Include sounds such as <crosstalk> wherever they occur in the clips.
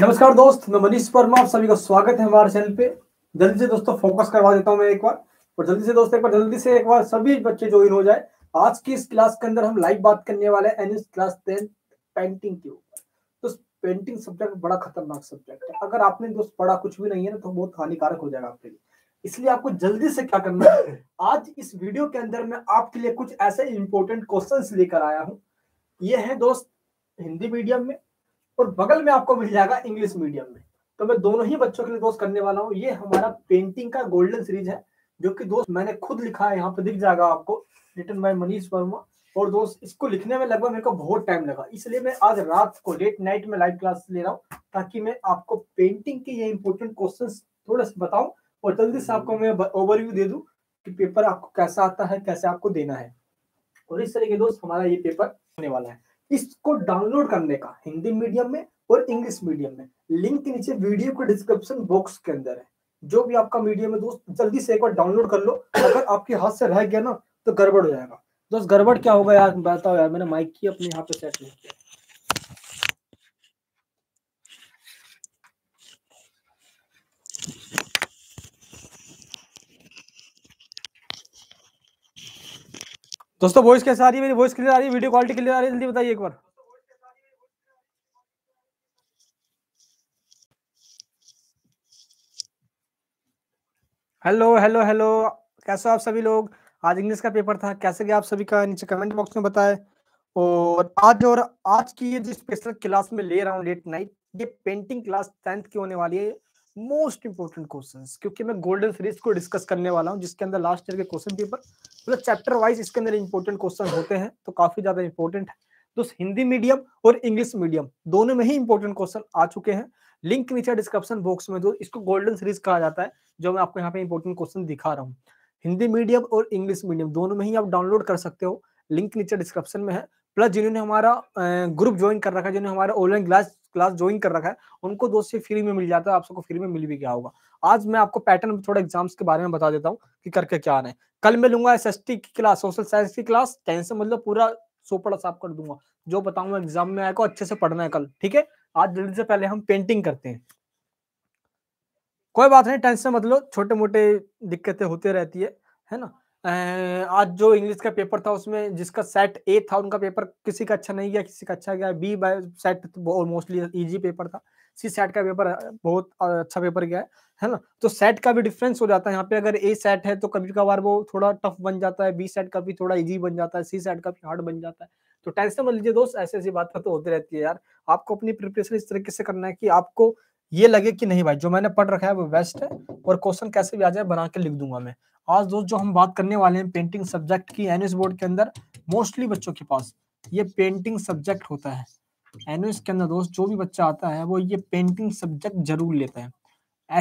नमस्कार दोस्त मैं मनीष वर्मा आप सभी का स्वागत है हमारे चैनल पे जल्दी से दोस्तों फोकस करवा देता हूँ मैं एक बार और जल्दी से दोस्तों एक बार जल्दी से एक बार सभी बच्चे ज्वाइन हो जाए आज की इस क्लास के अंदर हम लाइव बात करने वाले हैं एनएस क्लास टेन पेंटिंग के ऊपर तो पेंटिंग सब्जेक्ट बड़ा खतरनाक सब्जेक्ट है अगर आपने दोस्त पढ़ा कुछ भी नहीं है ना तो बहुत हानिकारक हो जाएगा आपके लिए इसलिए आपको जल्दी से क्या करना है आज इस वीडियो के अंदर मैं आपके लिए कुछ ऐसे इंपॉर्टेंट क्वेश्चन लेकर आया हूँ ये है दोस्त हिंदी मीडियम में और बगल में आपको मिल जाएगा इंग्लिश मीडियम में तो मैं दोनों ही बच्चों के लिए दोस्त करने वाला हूँ ये हमारा पेंटिंग का गोल्डन सीरीज है जो कि दोस्त मैंने खुद लिखा है यहाँ पे दिख जाएगा आपको रिटर्न बाय मनीष वर्मा और दोस्त इसको लिखने में लगभग मेरे को बहुत टाइम लगा इसलिए मैं आज रात को लेट नाइट में लाइव क्लास ले रहा हूँ ताकि मैं आपको पेंटिंग के ये इंपॉर्टेंट क्वेश्चन थोड़ा सा बताऊं और जल्दी से आपको मैं ओवरव्यू दे दू कि पेपर आपको कैसा आता है कैसे आपको देना है और इस तरह के दोस्त हमारा ये पेपर होने वाला है इसको डाउनलोड करने का हिंदी मीडियम में और इंग्लिश मीडियम में लिंक के नीचे वीडियो के डिस्क्रिप्शन बॉक्स के अंदर है जो भी आपका मीडियम है दोस्त जल्दी से एक बार डाउनलोड कर लो अगर आपके हाथ से रह गया ना तो गड़बड़ हो जाएगा दोस्त गड़बड़ क्या होगा यार बताओ यार मैंने माइक की अपने यहाँ पे सेट नहीं किया दोस्तों वॉइस कैसे आ रही है मेरी वॉइस क्लियर आ रही है वीडियो क्वालिटी क्लियर आ रही है जल्दी बताइए एक बार हेलो हेलो हेलो कैसे हो आप सभी लोग आज इंग्लिश का पेपर था कैसे गया आप सभी का नीचे कमेंट बॉक्स में बताएं और आज और आज की ये जो स्पेशल क्लास में ले रहा हूँ लेट नाइट ये पेंटिंग क्लास टेंथ की होने वाली है मोस्ट इंपोर्टेंट क्वेश्चन क्योंकि मैं गोल्डन सीरीज को डिस्कस करने वाला हूँ जिसके अंदर लास्ट ईयर के क्वेश्चन पेपर मतलब चैप्टर वाइज इसके अंदर इंपॉर्टेंट क्वेश्चन होते हैं तो काफी ज्यादा इंपॉर्टेंट है तो हिंदी मीडियम और इंग्लिश मीडियम दोनों में ही इंपॉर्टेंट क्वेश्चन आ चुके हैं लिंक नीचे डिस्क्रिप्शन बॉक्स में जो इसको गोल्डन सीरीज कहा जाता है जो मैं आपको यहाँ पे इंपॉर्टेंट क्वेश्चन दिखा रहा हूँ हिंदी मीडियम और इंग्लिश मीडियम दोनों में ही आप डाउनलोड कर सकते हो लिंक नीचे डिस्क्रिप्शन में है प्लस जिन्होंने हमारा ग्रुप ज्वाइन कर रखा है जिन्होंने हमारा ऑनलाइन क्लास क्लास ज्वाइन कर रखा है उनको दोस्त से फ्री में मिल जाता है आप सबको फ्री में मिल भी गया होगा आज मैं आपको पैटर्न थोड़ा एग्जाम्स के बारे में बता देता हूँ कि करके क्या आना है कल मैं लूंगा एस की क्लास सोशल साइंस की क्लास टेन से मतलब पूरा सोपड़ा साफ कर दूंगा जो बताऊंगा एग्जाम में आएगा अच्छे से पढ़ना है कल ठीक है आज जल्दी से पहले हम पेंटिंग करते हैं कोई बात नहीं टेंशन मतलब छोटे मोटे दिक्कतें होते रहती है है ना आज जो इंग्लिश का पेपर था उसमें जिसका सेट ए था उनका पेपर किसी का अच्छा नहीं गया किसी का अच्छा गया B by set mostly easy paper था सी सेट का पेपर बहुत अच्छा पेपर गया है है ना तो सेट का भी डिफरेंस हो जाता है यहाँ पे अगर ए सेट है तो कभी कभार वो थोड़ा टफ बन जाता है बी सेट का भी थोड़ा इजी बन जाता है सी सेट का भी हार्ड बन जाता है तो टेंशन मत लीजिए दोस्त ऐसी ऐसी बात तो होती रहती है यार आपको अपनी प्रिपरेशन इस तरीके से करना है कि आपको ये लगे कि नहीं भाई जो मैंने पढ़ रखा है वो बेस्ट है और क्वेश्चन कैसे भी आ जाए बना के लिख दूंगा मैं आज दोस्त जो हम बात करने वाले हैं पेंटिंग सब्जेक्ट की एनएस बोर्ड के अंदर मोस्टली बच्चों के पास ये पेंटिंग सब्जेक्ट होता है एनएस के अंदर दोस्त जो भी बच्चा आता है वो ये पेंटिंग सब्जेक्ट जरूर लेता है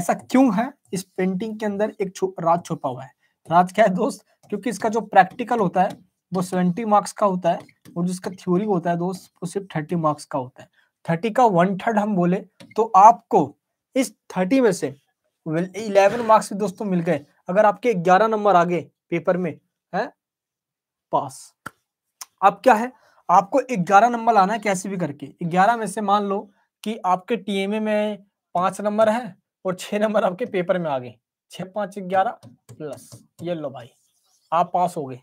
ऐसा क्यों है इस पेंटिंग के अंदर एक राज छुपा हुआ है राज क्या है दोस्त क्योंकि इसका जो प्रैक्टिकल होता है वो सेवेंटी मार्क्स का होता है और जिसका थ्योरी होता है दोस्त वो सिर्फ थर्टी मार्क्स का होता है थर्टी का वन थर्ड हम बोले तो आपको इस थर्टी में से इलेवन मार्क्स भी दोस्तों मिल गए अगर आपके ग्यारह नंबर आगे पेपर में है पास अब क्या है आपको ग्यारह नंबर लाना है कैसे भी करके ग्यारह में से मान लो कि आपके टीएमए में पांच नंबर है और छह नंबर आपके पेपर में आ गए छह पांच ग्यारह प्लस ये लो भाई आप पास हो गए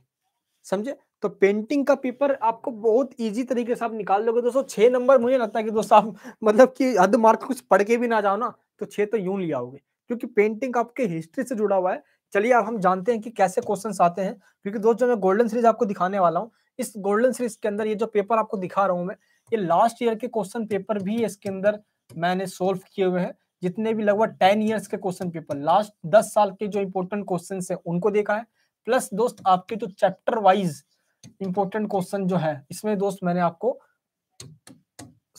समझे तो पेंटिंग का पेपर आपको बहुत इजी तरीके से आप निकाल लोगे दोस्तों छह नंबर मुझे लगता है कि दोस्तों आप <laughs> मतलब कि हद मार्क कुछ पढ़ के भी ना जाओ ना तो छह तो यूं लिया होगे क्योंकि पेंटिंग आपके हिस्ट्री से जुड़ा हुआ है चलिए अब हम जानते हैं कि कैसे क्वेश्चन आते हैं क्योंकि दोस्तों मैं गोल्डन सीरीज आपको दिखाने वाला हूँ इस गोल्डन सीरीज के अंदर ये जो पेपर आपको दिखा रहा हूँ मैं ये लास्ट ईयर के क्वेश्चन पेपर भी इसके अंदर मैंने सोल्व किए हुए हैं जितने भी लगभग टेन ईयर्स के क्वेश्चन पेपर लास्ट दस साल के जो इंपोर्टेंट क्वेश्चन है उनको देखा है प्लस दोस्त आपके जो चैप्टर वाइज इंपॉर्टेंट क्वेश्चन जो है इसमें दोस्त मैंने आपको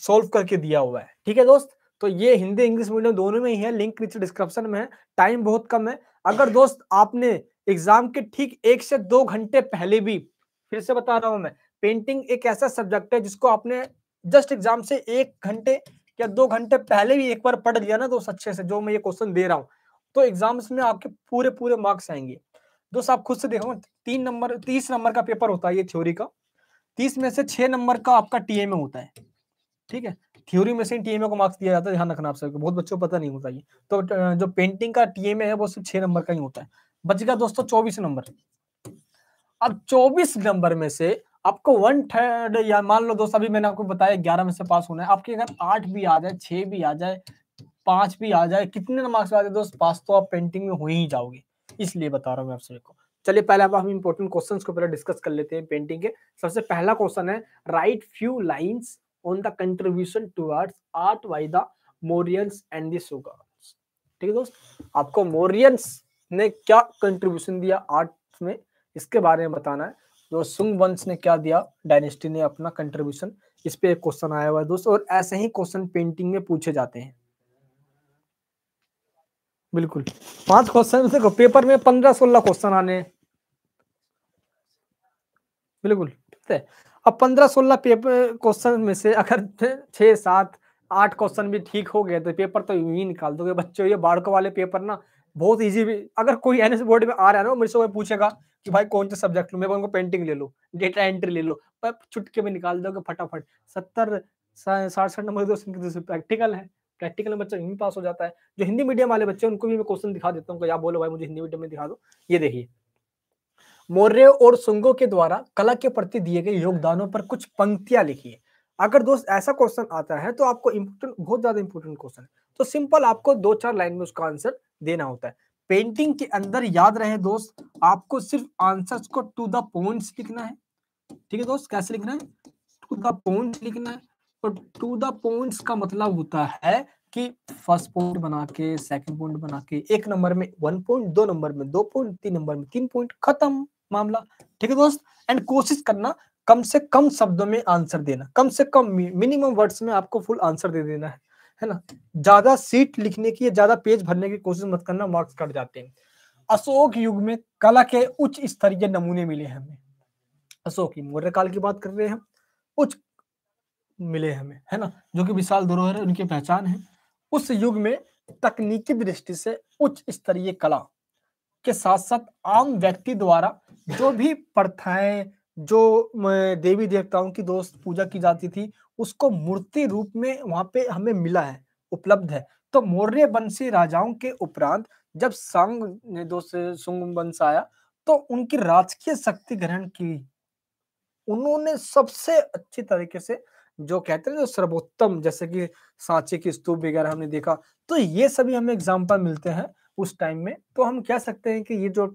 सोल्व करके दिया हुआ है ठीक है दोस्त तो ये हिंदी इंग्लिश मीडियम दोनों में ही है लिंक नीचे डिस्क्रिप्शन में है टाइम बहुत कम है अगर दोस्त आपने एग्जाम के ठीक एक से दो घंटे पहले भी फिर से बता रहा हूं मैं पेंटिंग एक ऐसा सब्जेक्ट है जिसको आपने जस्ट एग्जाम से एक घंटे या दो घंटे पहले भी एक बार पढ़ लिया ना दोस्त अच्छे से जो मैं ये क्वेश्चन दे रहा हूँ तो एग्जाम्स में आपके पूरे पूरे मार्क्स आएंगे दोस्त आप खुद से देखो तीन नंबर तीस नंबर का पेपर होता है ये थ्योरी का तीस में से छह नंबर का आपका टीएमए होता है ठीक है थ्योरी में से टीएमए को मार्क्स दिया जाता है ध्यान रखना आप सबको बहुत बच्चों को पता नहीं होता ये तो जो पेंटिंग का टीएमए है वो सिर्फ छह नंबर का ही होता है बच गया दोस्तों चौबीस नंबर अब चौबीस नंबर में से आपको वन थर्ड या मान लो दोस्त अभी मैंने आपको बताया ग्यारह में से पास होना है आपके अगर आठ भी आ जाए छह भी आ जाए पांच भी आ जाए कितने मार्क्स आ जाए दोस्त पास तो आप पेंटिंग में हो ही जाओगे इसलिए बता रहा हूँ मैं आप सभी को चलिए पहले अब हम इंपॉर्टेंट क्वेश्चन को पहले डिस्कस कर लेते हैं पेंटिंग के सबसे पहला क्वेश्चन है write few lines on the contribution towards art by the Mauryans and the ठीक है दोस्त आपको मोरियंस ने क्या कंट्रीब्यूशन दिया आर्ट में इसके बारे में बताना है जो सुंग वंश ने क्या दिया डायनेस्टी ने अपना कंट्रीब्यूशन इस पे एक क्वेश्चन आया हुआ है दोस्त और ऐसे ही क्वेश्चन पेंटिंग में पूछे जाते हैं बिल्कुल पांच क्वेश्चन देखो पेपर में पंद्रह सोलह क्वेश्चन आने बिल्कुल अब पंद्रह सोलह पेपर क्वेश्चन में से अगर <laughs> छह सात आठ क्वेश्चन भी ठीक हो गए तो पेपर तो यूं ही निकाल दोगे बच्चों ये बाढ़ वाले पेपर ना बहुत इजी भी अगर कोई एन बोर्ड में आ रहा है ना मेरे से पूछेगा कि भाई कौन सा सब्जेक्ट लू मैं उनको पेंटिंग ले लो डेटा एंट्री ले लो छुटके चुटके में निकाल दोगे फटाफट सत्तर साठ सठ नंबर प्रैक्टिकल तो है प्रैक्टिकल में बच्चा यहीं पास हो जाता है जो हिंदी मीडियम वाले बच्चे उनको भी मैं क्वेश्चन दिखा देता हूँ आप बोलो भाई मुझे हिंदी मीडियम में दिखा दो ये देखिए मौर्य और सुंगो के द्वारा कला के प्रति दिए गए योगदानों पर कुछ पंक्तियां लिखिए अगर दोस्त ऐसा क्वेश्चन आता है तो आपको इम्पोर्टेंट बहुत ज्यादा इंपोर्टेंट क्वेश्चन है तो सिंपल आपको दो चार लाइन में उसका आंसर देना होता है पेंटिंग के अंदर याद रहे दोस्त आपको सिर्फ आंसर्स को टू द पॉइंट्स लिखना है ठीक है दोस्त कैसे लिखना है टू द पॉइंट्स लिखना है और टू द पॉइंट्स का मतलब होता है कि फर्स्ट पॉइंट बना के सेकंड पॉइंट बना के एक नंबर में वन पॉइंट दो नंबर में दो पॉइंट तीन नंबर में तीन पॉइंट खत्म मामला ठीक है दोस्त एंड कोशिश करना कम से कम शब्दों में आंसर देना कम से कम मिनिमम वर्ड्स में आपको फुल आंसर दे देना है है ना ज्यादा सीट लिखने की या ज्यादा पेज भरने की कोशिश मत करना मार्क्स कट जाते हैं अशोक युग में कला के उच्च स्तरीय नमूने मिले हैं हमें अशोक मौर्य काल की बात कर रहे हैं उच्च मिले हमें है ना जो कि विशाल धरोहर है उनकी पहचान है उस युग में तकनीकी दृष्टि से उच्च स्तरीय कला के साथ साथ आम व्यक्ति द्वारा जो भी प्रथाएं जो देवी देवताओं की दोस्त पूजा की जाती थी उसको मूर्ति रूप में वहां पे हमें मिला है उपलब्ध है तो मौर्य वंशी राजाओं के उपरांत जब सांग ने दोस्त सुंग वंश आया तो उनकी राजकीय शक्ति ग्रहण की उन्होंने सबसे अच्छी तरीके से जो कहते हैं जो सर्वोत्तम जैसे कि सांचे की स्तूप वगैरह हमने देखा तो ये सभी हमें एग्जाम्पल मिलते हैं उस टाइम में तो हम कह सकते हैं कि ये जो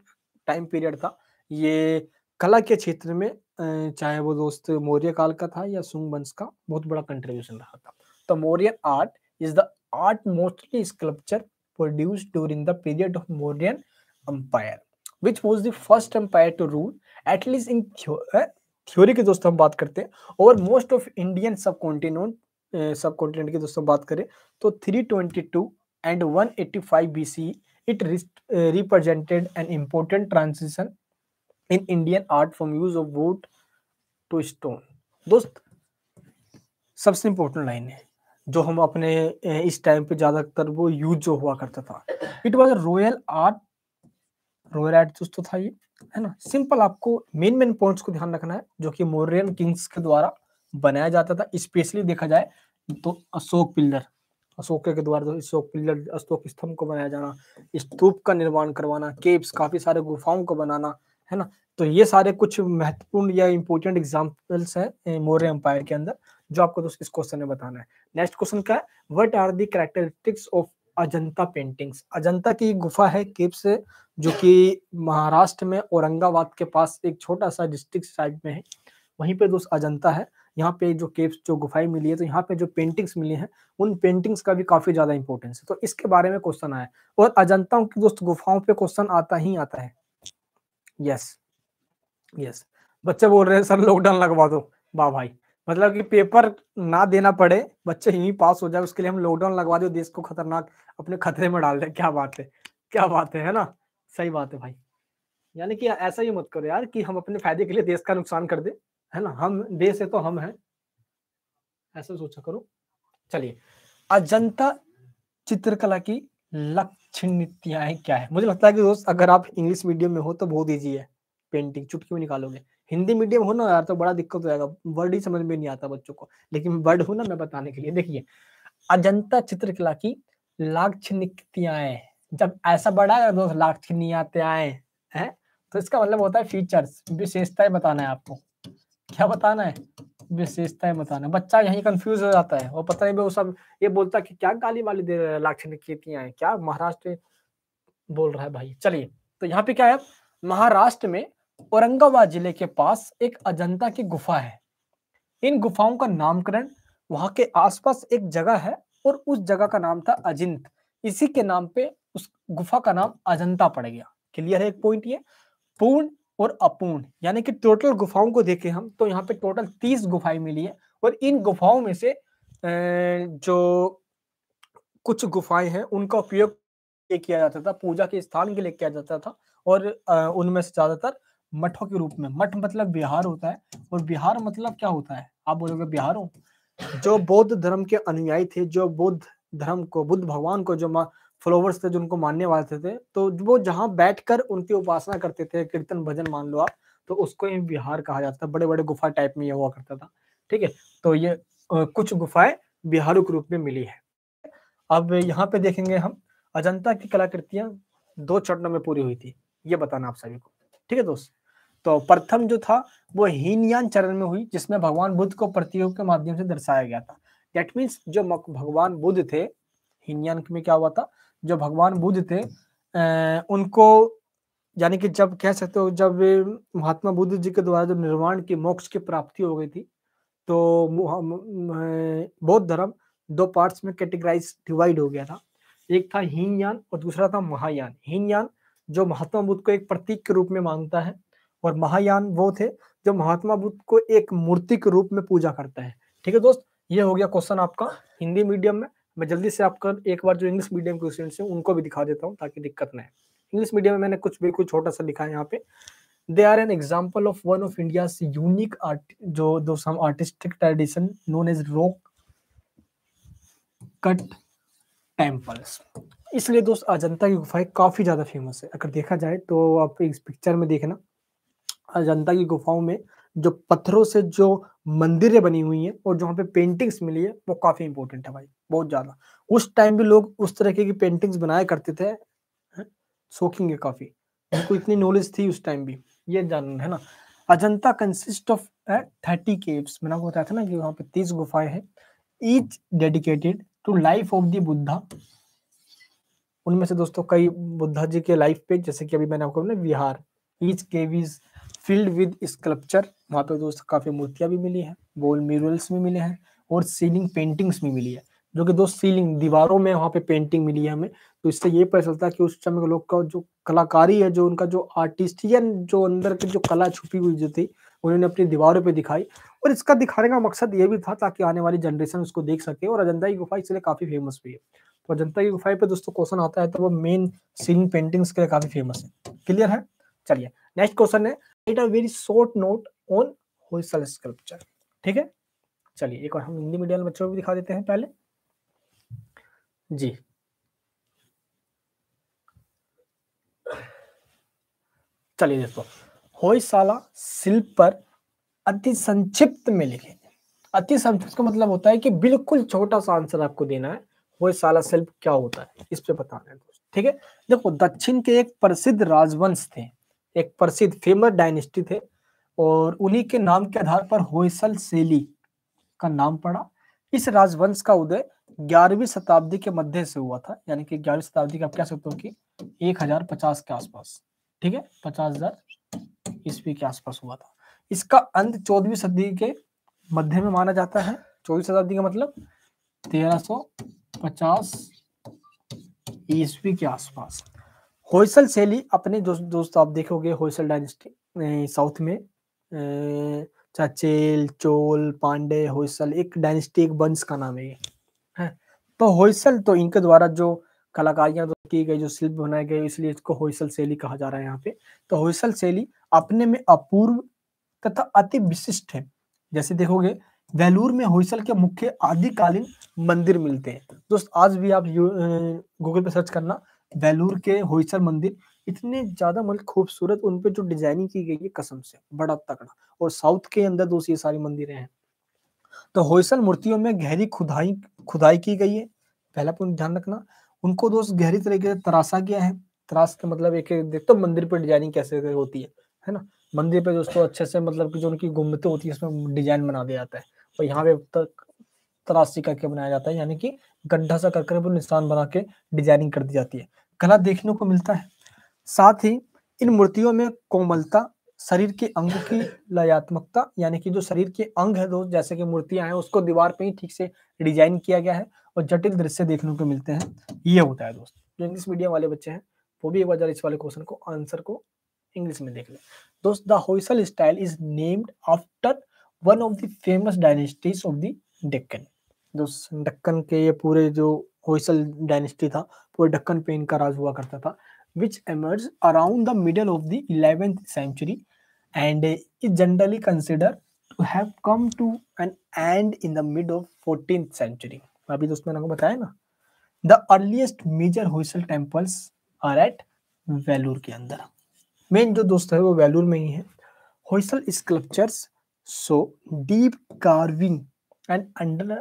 टाइम पीरियड था ये कला के क्षेत्र में चाहे वो दोस्त मौर्य काल का था या सुंग वंश का बहुत बड़ा कंट्रीब्यूशन रहा था तो Maurya art is the art mostly sculpture produce during the period of Mauryan empire which was the first empire to rule at least in theory की दोस्तों हम बात करते हैं और most of Indian subcontinent subcontinent की दोस्तों बात करें तो 322 and 185 BC it represented an important transition in Indian art from use of wood to stone दोस्त सबसे इंपॉर्टेंट लाइन है जो हम अपने इस टाइम पे ज्यादातर वो यूज जो हुआ करता था it was royal art royal adjust तो था ये है ना सिंपल आपको मेन मेन पॉइंट्स को ध्यान रखना है जो कि मोरियन किंग्स के द्वारा बनाया जाता था स्पेशली देखा जाए तो अशोक पिल्लर अशोक के द्वारा तो अशोक पिल्लर अशोक स्तंभ को बनाया जाना स्तूप का निर्माण करवाना केव्स काफी सारे गुफाओं को बनाना है ना तो ये सारे कुछ महत्वपूर्ण या इंपॉर्टेंट एग्जाम्पल्स है मौर्य एम्पायर के अंदर जो आपको तो इस क्वेश्चन में बताना है नेक्स्ट क्वेश्चन क्या है what are the characteristics of Ajanta paintings Ajanta की गुफा है केप्स जो कि महाराष्ट्र में औरंगाबाद के पास एक छोटा सा डिस्ट्रिक्ट साइड में है वहीं पे दोस्त अजंता है यहाँ पे जो केप्स जो गुफाएं मिली है तो यहाँ पे जो पेंटिंग्स मिली हैं उन पेंटिंग्स का भी काफी ज्यादा इंपॉर्टेंस है तो इसके बारे में क्वेश्चन आया और अजंताओं की दोस्त गुफाओं पे क्वेश्चन आता ही आता है यस यस बच्चे बोल रहे हैं सर लॉकडाउन लगवा दो वाह भाई मतलब कि पेपर ना देना पड़े बच्चे यहीं पास हो जाए उसके लिए हम लॉकडाउन लगवा दो देश को खतरनाक अपने खतरे में डाल दे क्या बात है क्या बात है है ना सही बात है भाई यानी कि ऐसा ही मत करो यार कि हम अपने फायदे के लिए देश का नुकसान कर दे है ना हम देश है तो हम हैं ऐसा सोचा करो चलिए अजंता चित्रकला की लक्षण नीतियां क्या है मुझे लगता है कि दोस्त अगर आप इंग्लिश मीडियम में हो तो बहुत ईजी है पेंटिंग चुटकी में निकालोगे हिंदी मीडियम हो ना यार तो बड़ा दिक्कत हो जाएगा वर्ड ही समझ में नहीं आता बच्चों को लेकिन वर्ड हूँ ना मैं बताने के लिए देखिए अजंता चित्रकला की लाक्षणिकताएं जब ऐसा बड़ा है दोस्त तो आए हैं तो इसका मतलब होता है फीचर्स विशेषताएं बताना है आपको क्या बताना है विशेषताएं बताना बच्चा यहीं कंफ्यूज हो जाता है और पता नहीं वो सब ये बोलता है कि क्या गाली वाली दे रहे लाक्षणिकतियां हैं क्या महाराष्ट्र बोल रहा है भाई चलिए तो यहाँ पे क्या है महाराष्ट्र में औरंगाबाद जिले के पास एक अजंता की गुफा है इन गुफाओं का नामकरण वहां के आसपास एक जगह है और उस जगह का नाम था अजिंत इसी के नाम पे उस गुफा का नाम अजंता पड़ गया क्लियर है एक पॉइंट ये पूर्ण और अपूर्ण यानी कि टोटल गुफाओं को देखें हम तो यहाँ पे टोटल तीस गुफाएं मिली है और इन गुफाओं में से जो कुछ गुफाएं हैं उनका उपयोग किया जाता था पूजा के स्थान के लिए किया जाता था और उनमें से ज्यादातर मठों के रूप में मठ मतलब बिहार होता है और बिहार मतलब क्या होता है आप बोलोगे बिहारों जो बौद्ध धर्म के अनुयायी थे जो बौद्ध धर्म को बुद्ध भगवान को जो फॉलोवर्स थे जो उनको मानने वाले थे तो वो जहाँ बैठ उनकी उपासना करते थे कीर्तन भजन मान लो आप तो उसको बिहार कहा जाता था बड़े बड़े गुफा टाइप में ये हुआ करता था ठीक है तो ये कुछ गुफाएं बिहारों के रूप में मिली है अब यहाँ पे देखेंगे हम अजंता की कलाकृतियां दो चरणों में पूरी हुई थी ये बताना आप सभी को ठीक है दोस्त तो प्रथम जो था वो हीनयान चरण में हुई जिसमें भगवान बुद्ध को प्रतियोग के माध्यम से दर्शाया गया था दैट मीन्स जो भगवान बुद्ध थे हीनयान में क्या हुआ था जो भगवान बुद्ध थे उनको यानी कि जब कह सकते हो जब महात्मा बुद्ध जी के द्वारा जब निर्वाण की मोक्ष की प्राप्ति हो गई थी तो बौद्ध धर्म दो पार्ट्स में कैटेगराइज डिवाइड हो गया था एक था हीनयान और दूसरा था महायान हीनयान जो महात्मा बुद्ध को एक प्रतीक के रूप में मानता है और महायान वो थे जो महात्मा बुद्ध को एक मूर्ति के रूप में पूजा करता है ठीक है दोस्त ये हो गया क्वेश्चन आपका हिंदी मीडियम में मैं जल्दी से आपका एक बार जो इंग्लिश मीडियम के स्टूडेंट्स हैं उनको भी दिखा देता हूँ ताकि दिक्कत ना इंग्लिश मीडियम में मैंने कुछ बिल्कुल छोटा सा लिखा है यहाँ पे they are an example of one of India unique art जो दो artistic tradition known as rock cut temples इसलिए दोस्त अजंता की गुफाएं काफी ज्यादा फेमस है अगर देखा जाए तो आप इस पिक्चर में देखना अजंता की गुफाओं में जो पत्थरों से जो मंदिरें बनी हुई हैं और जहाँ पे पेंटिंग्स मिली है वो काफी इंपॉर्टेंट है भाई बहुत ज्यादा उस टाइम भी लोग उस तरह की पेंटिंग्स बनाया करते थे शोकिंग है काफी उनको इतनी नॉलेज थी उस टाइम भी ये जानना है ना Ajanta consist of thirty caves मैंने आपको बताया था ना कि वहाँ पे तीस गुफाएं हैं each dedicated to life of the Buddha उनमें से दोस्तों कई बुद्धा जी के लाइफ पे जैसे कि अभी मैंने आपको बोला vihara each cave is filled with sculpture वहाँ पे दोस्तों काफ़ी मूर्तियां भी मिली हैं वॉल म्यूरल्स भी मिले हैं और सीलिंग पेंटिंग्स भी मिली है जो कि दोस्त सीलिंग दीवारों में वहाँ पे पेंटिंग मिली है हमें तो इससे ये पता चलता है कि उस समय के लोग का जो कलाकारी है जो उनका जो आर्टिस्टियन जो अंदर की जो कला छुपी हुई जो थी उन्होंने अपनी दीवारों पे दिखाई और इसका दिखाने का मकसद ये भी था ताकि आने वाली जनरेशन उसको देख सके और अजंता की गुफा इसलिए काफ़ी फेमस भी है तो अजंता की गुफाई पे दोस्तों क्वेश्चन आता है तो वो मेन सीन पेंटिंग्स के लिए काफी फेमस है क्लियर है चलिए नेक्स्ट क्वेश्चन है it a very short note on Hoysala sculpture ठीक है चलिए एक और हम हिंदी मीडियम बच्चों को भी दिखा देते हैं पहले जी चलिए दोस्तों होइसाला शिल्प पर अति संक्षिप्त में लिखे अति संक्षिप्त का मतलब होता है कि बिल्कुल छोटा सा आंसर आपको देना है वो साला शिल्प क्या होता है इस पे बताना है ठीक है देखो दक्षिण के एक प्रसिद्ध राजवंश थे एक प्रसिद्ध फेमस डायनेस्टी थे और उन्हीं के नाम के आधार पर होयसल सेली का नाम पड़ा इस राजवंश का उदय ग्यारहवीं शताब्दी के मध्य से हुआ था यानी कि ग्यारहवीं शताब्दी का क्या सकते हो कि एक हजार पचास के आसपास ठीक है पचास हजार ईस्वी के आसपास हुआ था इसका अंत चौदहवीं सदी के मध्य में माना जाता है चौबीस शताब्दी का मतलब तेरह सौ पचास ईस्वी के आसपास होयसल शैली अपने दोस्त दोस्त आप देखोगे होयसल डायनेस्टी साउथ में चाचेल चोल पांडे होयसल एक डायनेस्टी एक वंश का नाम है ये है तो होयसल तो इनके द्वारा जो कलाकारियां की गई जो शिल्प बनाए गए इसलिए इसको होयसल शैली कहा जा रहा है यहाँ पे तो होयसल शैली अपने में अपूर्व तथा अति विशिष्ट है जैसे देखोगे वेलूर में होयसल के मुख्य आदिकालीन मंदिर मिलते हैं दोस्त आज भी आप गूगल पे सर्च करना वेलूर के होयसल मंदिर इतने ज्यादा मतलब खूबसूरत उन पे जो डिजाइनिंग की गई है कसम से बड़ा तकड़ा और साउथ के अंदर दोस्त ये सारी मंदिरें हैं तो होयसल मूर्तियों में गहरी खुदाई खुदाई की गई है पहला पॉइंट ध्यान रखना उनको दोस्त गहरी तरीके से तराशा गया है तरास का मतलब एक देखते तो मंदिर पर डिजाइनिंग कैसे होती है है ना मंदिर पे दोस्तों अच्छे से मतलब कि जो उनकी गुमते होती है उसमें डिजाइन बना दिया जाता है और यहाँ पे तक तराशी करके बनाया जाता है यानी कि गड्ढा सा करके कर मतलब निशान बना के डिजाइनिंग कर दी जाती है कला देखने को मिलता है साथ ही इन मूर्तियों में कोमलता शरीर के अंग की लयात्मकता यानी कि जो शरीर के अंग है दोस्त जैसे कि मूर्तियां हैं उसको दीवार पे ही ठीक से डिजाइन किया गया है और जटिल दृश्य देखने को मिलते हैं ये होता है दोस्त जो इंग्लिश मीडियम वाले बच्चे हैं वो भी एक बार इस वाले क्वेश्चन को आंसर को इंग्लिश में देख लें दोस्त the Hoysala style is named after one of the famous dynasties of the Deccan दोस्त डक्कन के ये पूरे जो होइसल डायनेस्टी था पूरे डक्कन पे इनका राज हुआ करता था which emerge around the middle of the eleventh century and is generally consider to have come to an end in the mid of fourteen century अभी दोस्त मैंने आपको बताया ना the earliest major Hoysala temples are at Belur के अंदर main जो दोस्त है वो वेलूर में ही है Hoysala sculptures so deep carving and 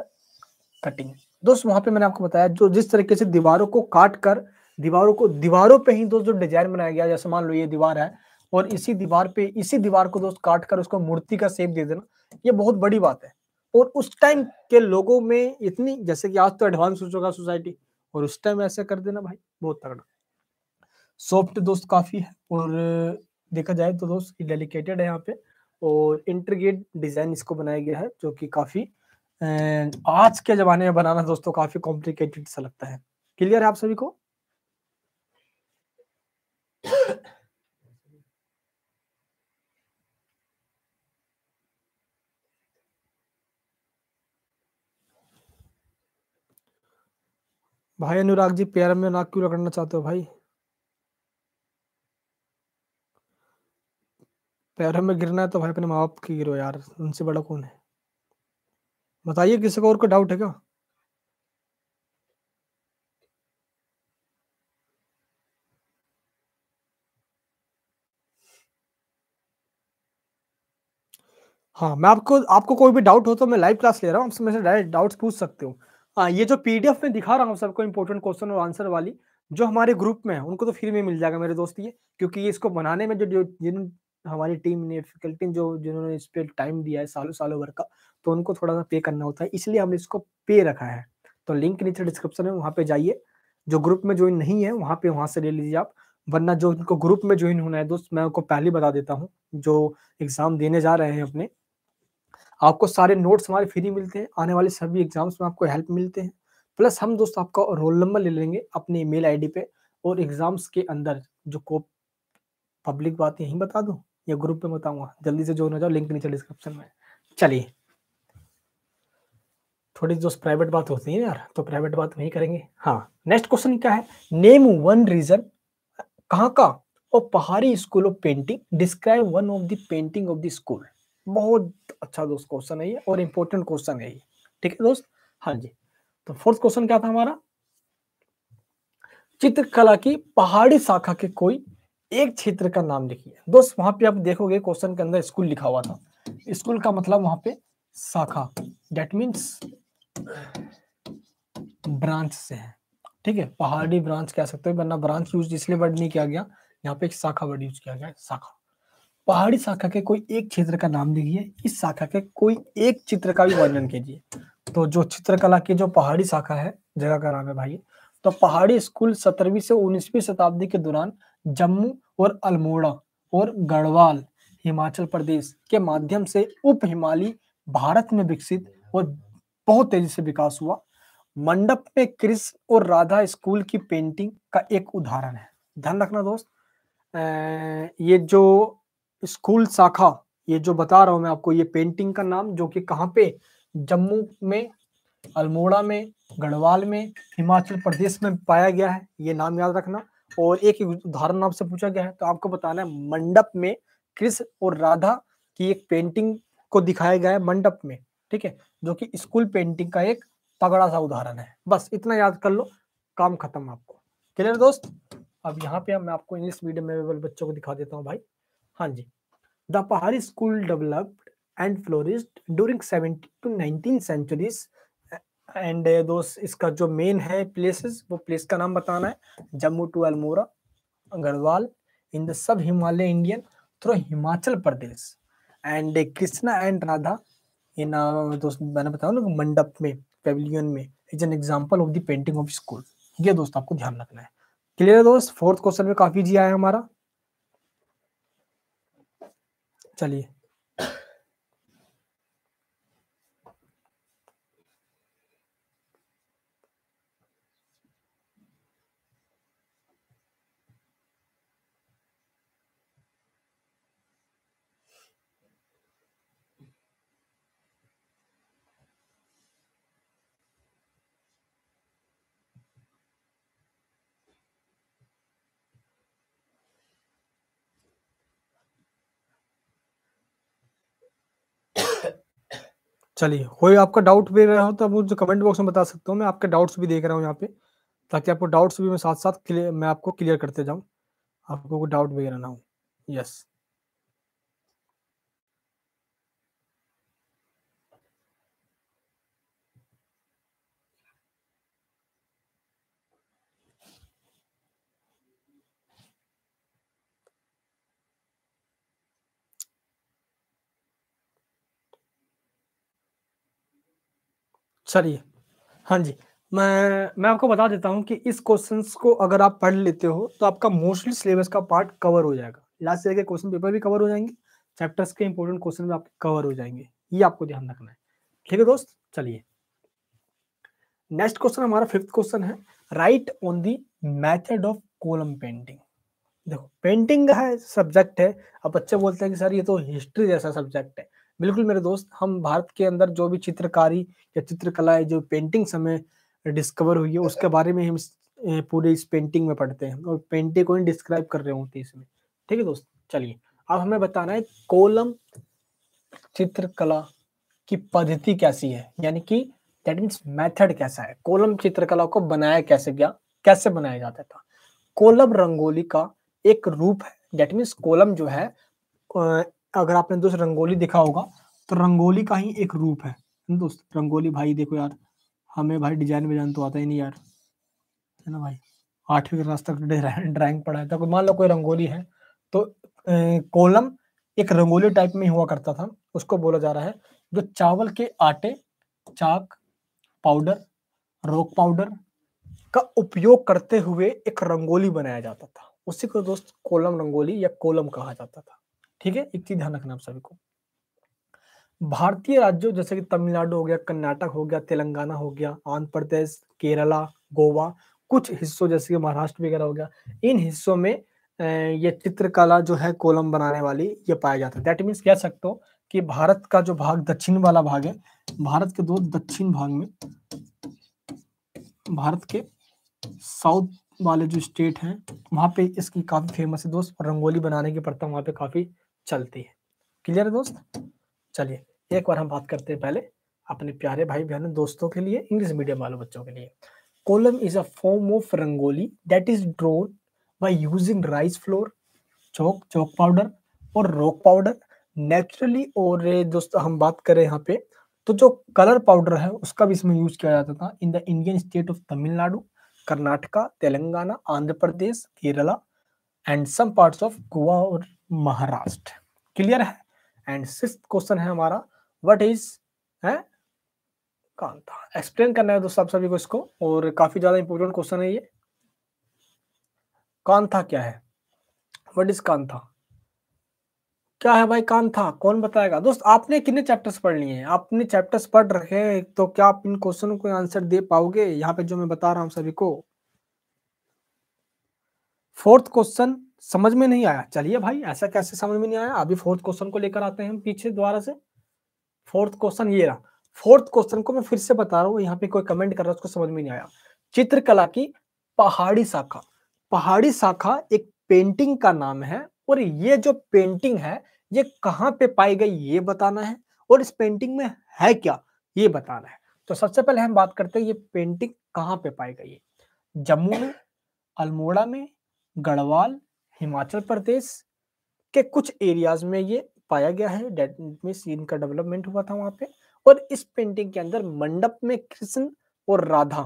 undercutting दोस्त वहां पे मैंने आपको बताया जो जिस तरीके से दीवारों को काट कर दीवारों को दीवारों पे ही दोस्त जो डिजाइन बनाया गया जैसे मान लो ये दीवार है और इसी दीवार पे इसी दीवार को दोस्त काट कर उसको मूर्ति का शेप दे देना ये बहुत बड़ी बात है और उस टाइम के लोगों में इतनी जैसे कि आज तो एडवांस हो चुका सोसाइटी और उस टाइम ऐसे कर देना भाई बहुत तगड़ा सॉफ्ट दोस्त काफ़ी है और देखा जाए तो दोस्त ये डेलिकेटेड है यहाँ पे और इंटरगेट डिज़ाइन इसको बनाया गया है जो कि काफ़ी आज के ज़माने में बनाना दोस्तों काफ़ी कॉम्प्लिकेटेड सा लगता है क्लियर है आप सभी को भाई अनुराग जी पैर में नाक क्यों रगड़ना चाहते हो भाई पैरों में गिरना है तो भाई अपने माँ बाप की गिरो यार उनसे बड़ा कौन है बताइए किसी को और को डाउट है क्या हाँ मैं आपको आपको कोई भी डाउट हो तो मैं लाइव क्लास ले रहा हूँ आपसे मैं डायरेक्ट डाउट्स पूछ सकते हो हाँ ये जो पीडीएफ में दिखा रहा हूँ सबको इम्पोर्टेंट क्वेश्चन और आंसर वाली जो हमारे ग्रुप में है उनको तो फ्री में मिल जाएगा मेरे दोस्त ये क्योंकि इसको बनाने में जो जिन हमारी टीम ने फैकल्टी जो जिन्होंने इस पर टाइम दिया है सालों सालों भर का तो उनको थोड़ा सा पे करना होता है इसलिए हमने इसको पे रखा है तो लिंक नीचे डिस्क्रिप्शन में वहाँ पे जाइए जो ग्रुप में ज्वाइन नहीं है वहाँ पे वहाँ से ले लीजिए आप वरना जो उनको ग्रुप में ज्वाइन होना है दोस्त मैं उनको पहले बता देता हूँ जो एग्जाम देने जा रहे हैं अपने आपको सारे नोट्स हमारे फ्री मिलते हैं आने वाले सभी एग्जाम्स में आपको हेल्प मिलते हैं प्लस हम दोस्त आपका रोल नंबर ले लेंगे अपने ईमेल आईडी पे और एग्जाम्स के अंदर जो को पब्लिक बात यहीं बता दूँ या ग्रुप में बताऊंगा जल्दी से जो ना जाओ लिंक नीचे डिस्क्रिप्शन में चलिए थोड़ी जो प्राइवेट बात होती है यार तो प्राइवेट बात नहीं करेंगे हाँ नेक्स्ट क्वेश्चन क्या है नेम वन रीजन कहाँ का और Pahari school of painting describe one of the painting of the school बहुत अच्छा दोस्त क्वेश्चन है ये और इम्पोर्टेंट क्वेश्चन है ये ठीक है दोस्त हाँ जी तो फोर्थ क्वेश्चन क्या था हमारा चित्रकला की पहाड़ी शाखा के कोई एक क्षेत्र का नाम लिखिए दोस्त वहां पे आप देखोगे क्वेश्चन के अंदर स्कूल लिखा हुआ था स्कूल का मतलब वहां पे शाखा डेट मीन्स ब्रांच से है ठीक है पहाड़ी ब्रांच कह सकते हो वरना ब्रांच यूज इसलिए वर्ड नहीं किया गया यहाँ पे एक शाखा वर्ड यूज किया गया शाखा पहाड़ी शाखा के कोई एक क्षेत्र का नाम लिखिए इस शाखा के कोई एक चित्र का भी वर्णन कीजिए तो जो चित्रकला की जो पहाड़ी शाखा है जगह का नाम है भाई तो पहाड़ी स्कूल सत्रहवीं से उन्नीसवीं शताब्दी के दौरान जम्मू और अल्मोड़ा और गढ़वाल हिमाचल प्रदेश के माध्यम से उप हिमालय भारत में विकसित और बहुत तेजी से विकास हुआ मंडप में कृष्ण और राधा स्कूल की पेंटिंग का एक उदाहरण है ध्यान रखना दोस्त ये जो स्कूल शाखा ये जो बता रहा हूं मैं आपको ये पेंटिंग का नाम जो कि कहाँ पे जम्मू में अल्मोड़ा में गढ़वाल में हिमाचल प्रदेश में पाया गया है ये नाम याद रखना और एक उदाहरण आपसे पूछा गया है तो आपको बताना है मंडप में क्रिस और राधा की एक पेंटिंग को दिखाया गया है मंडप में ठीक है जो कि स्कूल पेंटिंग का एक तगड़ा सा उदाहरण है बस इतना याद कर लो काम खत्म आपको क्लियर दोस्त अब यहाँ पे मैं आपको इंग्लिश मीडियम में बच्चों को दिखा देता हूँ भाई हाँ जी the Pahari school developed and flourished during seventy to nineteen centuries and दोस्त uh, इसका जो मेन है प्लेसेस वो प्लेस का नाम बताना है Jammu to Almora Garhwal in the sub Himalaya Indian through Himachal Pradesh and uh, Krishna and Radha in दोस्त मैंने बताया ना मंडप में पेविलियन में is an example of the painting of school ये दोस्त आपको ध्यान रखना है क्लियर है दोस्त फोर्थ क्वेश्चन में काफी जी आया हमारा चलिए चलिए कोई आपका डाउट भी रहा हो तो आप मुझे कमेंट बॉक्स में बता सकते हो मैं आपके डाउट्स भी देख रहा हूँ यहाँ पे ताकि आपको डाउट्स भी मैं साथ साथ क्लियर मैं आपको क्लियर करते जाऊँ आपको कोई डाउट वगैरह ना हो यस चलिए हाँ जी मैं मैं आपको बता देता हूँ कि इस क्वेश्चन को अगर आप पढ़ लेते हो तो आपका मोस्टली सिलेबस का पार्ट कवर हो जाएगा लास्ट ईयर के क्वेश्चन पेपर भी कवर हो जाएंगे चैप्टर्स के इंपॉर्टेंट क्वेश्चन भी आपके कवर हो जाएंगे ये आपको ध्यान रखना है ठीक है दोस्त चलिए नेक्स्ट क्वेश्चन हमारा फिफ्थ क्वेश्चन है write on the method of kolam painting देखो पेंटिंग है सब्जेक्ट है अब बच्चे बोलते हैं कि सर ये तो हिस्ट्री जैसा सब्जेक्ट है बिल्कुल मेरे दोस्त हम भारत के अंदर जो भी चित्रकारी या चित्रकला जो पेंटिंग्स हमें डिस्कवर हुई है उसके बारे में हम पूरे इस पेंटिंग में पढ़ते हैं और पेंटिंग को ही डिस्क्राइब कर रहे होते हैं इसमें ठीक है दोस्त चलिए अब हमें बताना है कोलम चित्रकला की पद्धति कैसी है यानी कि दैट मीन्स मेथड कैसा है कोलम चित्रकला को बनाया कैसे गया कैसे बनाया जाता था कोलम रंगोली का एक रूप है दैट मीन्स कोलम जो है अगर आपने दोस्त रंगोली देखा होगा तो रंगोली का ही एक रूप है दोस्त रंगोली भाई देखो यार हमें भाई डिजाइन विजाइन तो आता ही नहीं यार है ना भाई आठवीं क्लास तक ड्राइंग पढ़ा है तो मान लो कोई रंगोली है तो कोलम एक रंगोली टाइप में हुआ करता था उसको बोला जा रहा है जो चावल के आटे चाक पाउडर रोक पाउडर का उपयोग करते हुए एक रंगोली बनाया जाता था उसी को दोस्त कोलम रंगोली या कोलम कहा जाता था ठीक है एक चीज ध्यान रखना आप सभी को भारतीय राज्यों जैसे कि तमिलनाडु हो गया कर्नाटक हो गया तेलंगाना हो गया आंध्र प्रदेश केरला गोवा कुछ हिस्सों जैसे कि महाराष्ट्र वगैरह हो गया इन हिस्सों में ये चित्रकला जो है कोलम बनाने वाली ये पाया जाता है दैट मीन्स कह सकते हो कि भारत का जो भाग दक्षिण वाला भाग है भारत के दो दक्षिण भाग में भारत के साउथ वाले जो स्टेट हैं वहाँ पे इसकी काफी फेमस है दोस्त रंगोली बनाने की प्रथा वहाँ पे काफी चलती है क्लियर है दोस्त चलिए एक बार हम बात करते हैं पहले अपने प्यारे भाई बहनों दोस्तों के लिए इंग्लिश मीडियम वालों बच्चों के लिए kolam is a form of rangoli that is drawn by using rice flour chalk chalk powder और रॉक पाउडर नेचुरली और दोस्तों हम बात करें यहाँ पे तो जो कलर पाउडर है उसका भी इसमें यूज किया जाता था in the Indian state of Tamil Nadu Karnataka Telangana Andhra Pradesh Kerala and some parts of Goa और महाराष्ट्र क्लियर है एंड सिक्स क्वेश्चन है हमारा व्हाट इज है कांता एक्सप्लेन करना है दोस्तों आप सभी को इसको और काफी ज्यादा इंपॉर्टेंट क्वेश्चन है ये कांता क्या है व्हाट इज कांता क्या है भाई कान था कौन बताएगा दोस्त आपने कितने चैप्टर्स पढ़ लिए हैं आपने चैप्टर्स पढ़ रखे हैं तो क्या आप इन क्वेश्चनों को आंसर दे पाओगे यहाँ पे जो मैं बता रहा हूँ सभी को फोर्थ क्वेश्चन समझ में नहीं आया चलिए भाई ऐसा कैसे समझ में नहीं आया अभी फोर्थ क्वेश्चन को लेकर आते हैं पीछे द्वारा से फोर्थ क्वेश्चन ये रहा फोर्थ क्वेश्चन को मैं फिर से बता रहा हूँ यहाँ पे कोई कमेंट कर रहा है उसको समझ में नहीं आया चित्रकला की पहाड़ी शाखा पहाड़ी शाखा एक पेंटिंग का नाम है और ये जो पेंटिंग है ये कहाँ पे पाई गई ये बताना है और इस पेंटिंग में है क्या ये बताना है तो सबसे पहले हम बात करते हैं ये पेंटिंग कहाँ पे पाई गई है जम्मू में अल्मोड़ा में गढ़वाल हिमाचल प्रदेश के कुछ एरियाज में ये पाया गया है डेट सीन का डेवलपमेंट हुआ था वहां पे और इस पेंटिंग के अंदर मंडप में कृष्ण और राधा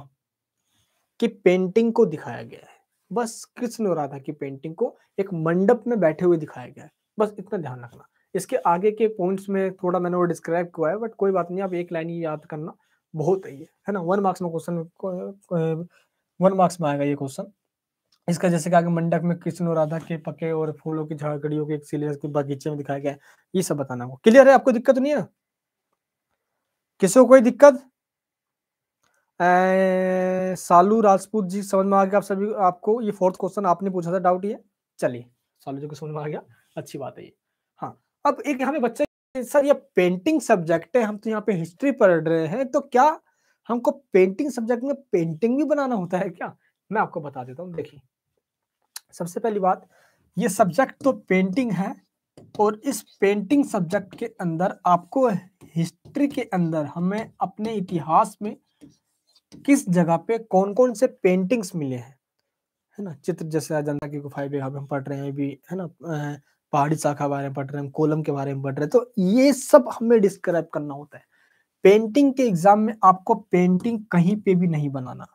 की पेंटिंग को दिखाया गया है बस कृष्ण और राधा की पेंटिंग को एक मंडप में बैठे हुए दिखाया गया है बस इतना ध्यान रखना इसके आगे के पॉइंट्स में थोड़ा मैंने वो डिस्क्राइब किया है बट कोई बात नहीं आप एक लाइन ही याद करना बहुत है है ना वन मार्क्स में क्वेश्चन वन मार्क्स में आएगा ये क्वेश्चन इसका जैसे कहा कि मंडप में कृष्ण और राधा के पके और फूलों की झाड़कड़ियों के एक सीलियर के बगीचे में दिखाया गया ये सब बताना होगा क्लियर है आपको दिक्कत नहीं है किसी को कोई दिक्कत सालू राजपूत जी समझ में आ गया आप सभी आपको ये फोर्थ क्वेश्चन आपने पूछा था डाउट ये चलिए सालू जी को समझ में आ गया अच्छी बात है ये हाँ अब एक यहाँ पे बच्चा सर ये पेंटिंग सब्जेक्ट है हम तो यहाँ पे हिस्ट्री पढ़ रहे हैं तो क्या हमको पेंटिंग सब्जेक्ट में पेंटिंग भी बनाना होता है क्या मैं आपको बता देता हूँ देखिए सबसे पहली बात ये सब्जेक्ट तो पेंटिंग है और इस पेंटिंग सब्जेक्ट के अंदर आपको हिस्ट्री के अंदर हमें अपने इतिहास में किस जगह पे कौन कौन से पेंटिंग्स मिले हैं है ना चित्र जैसे अजंता की गुफाएं भी हम पढ़ रहे हैं भी है ना पहाड़ी शाखा बारे में पढ़ रहे हैं कोलम के बारे में पढ़ रहे हैं तो ये सब हमें डिस्क्राइब करना होता है पेंटिंग के एग्जाम में आपको पेंटिंग कहीं पे भी नहीं बनाना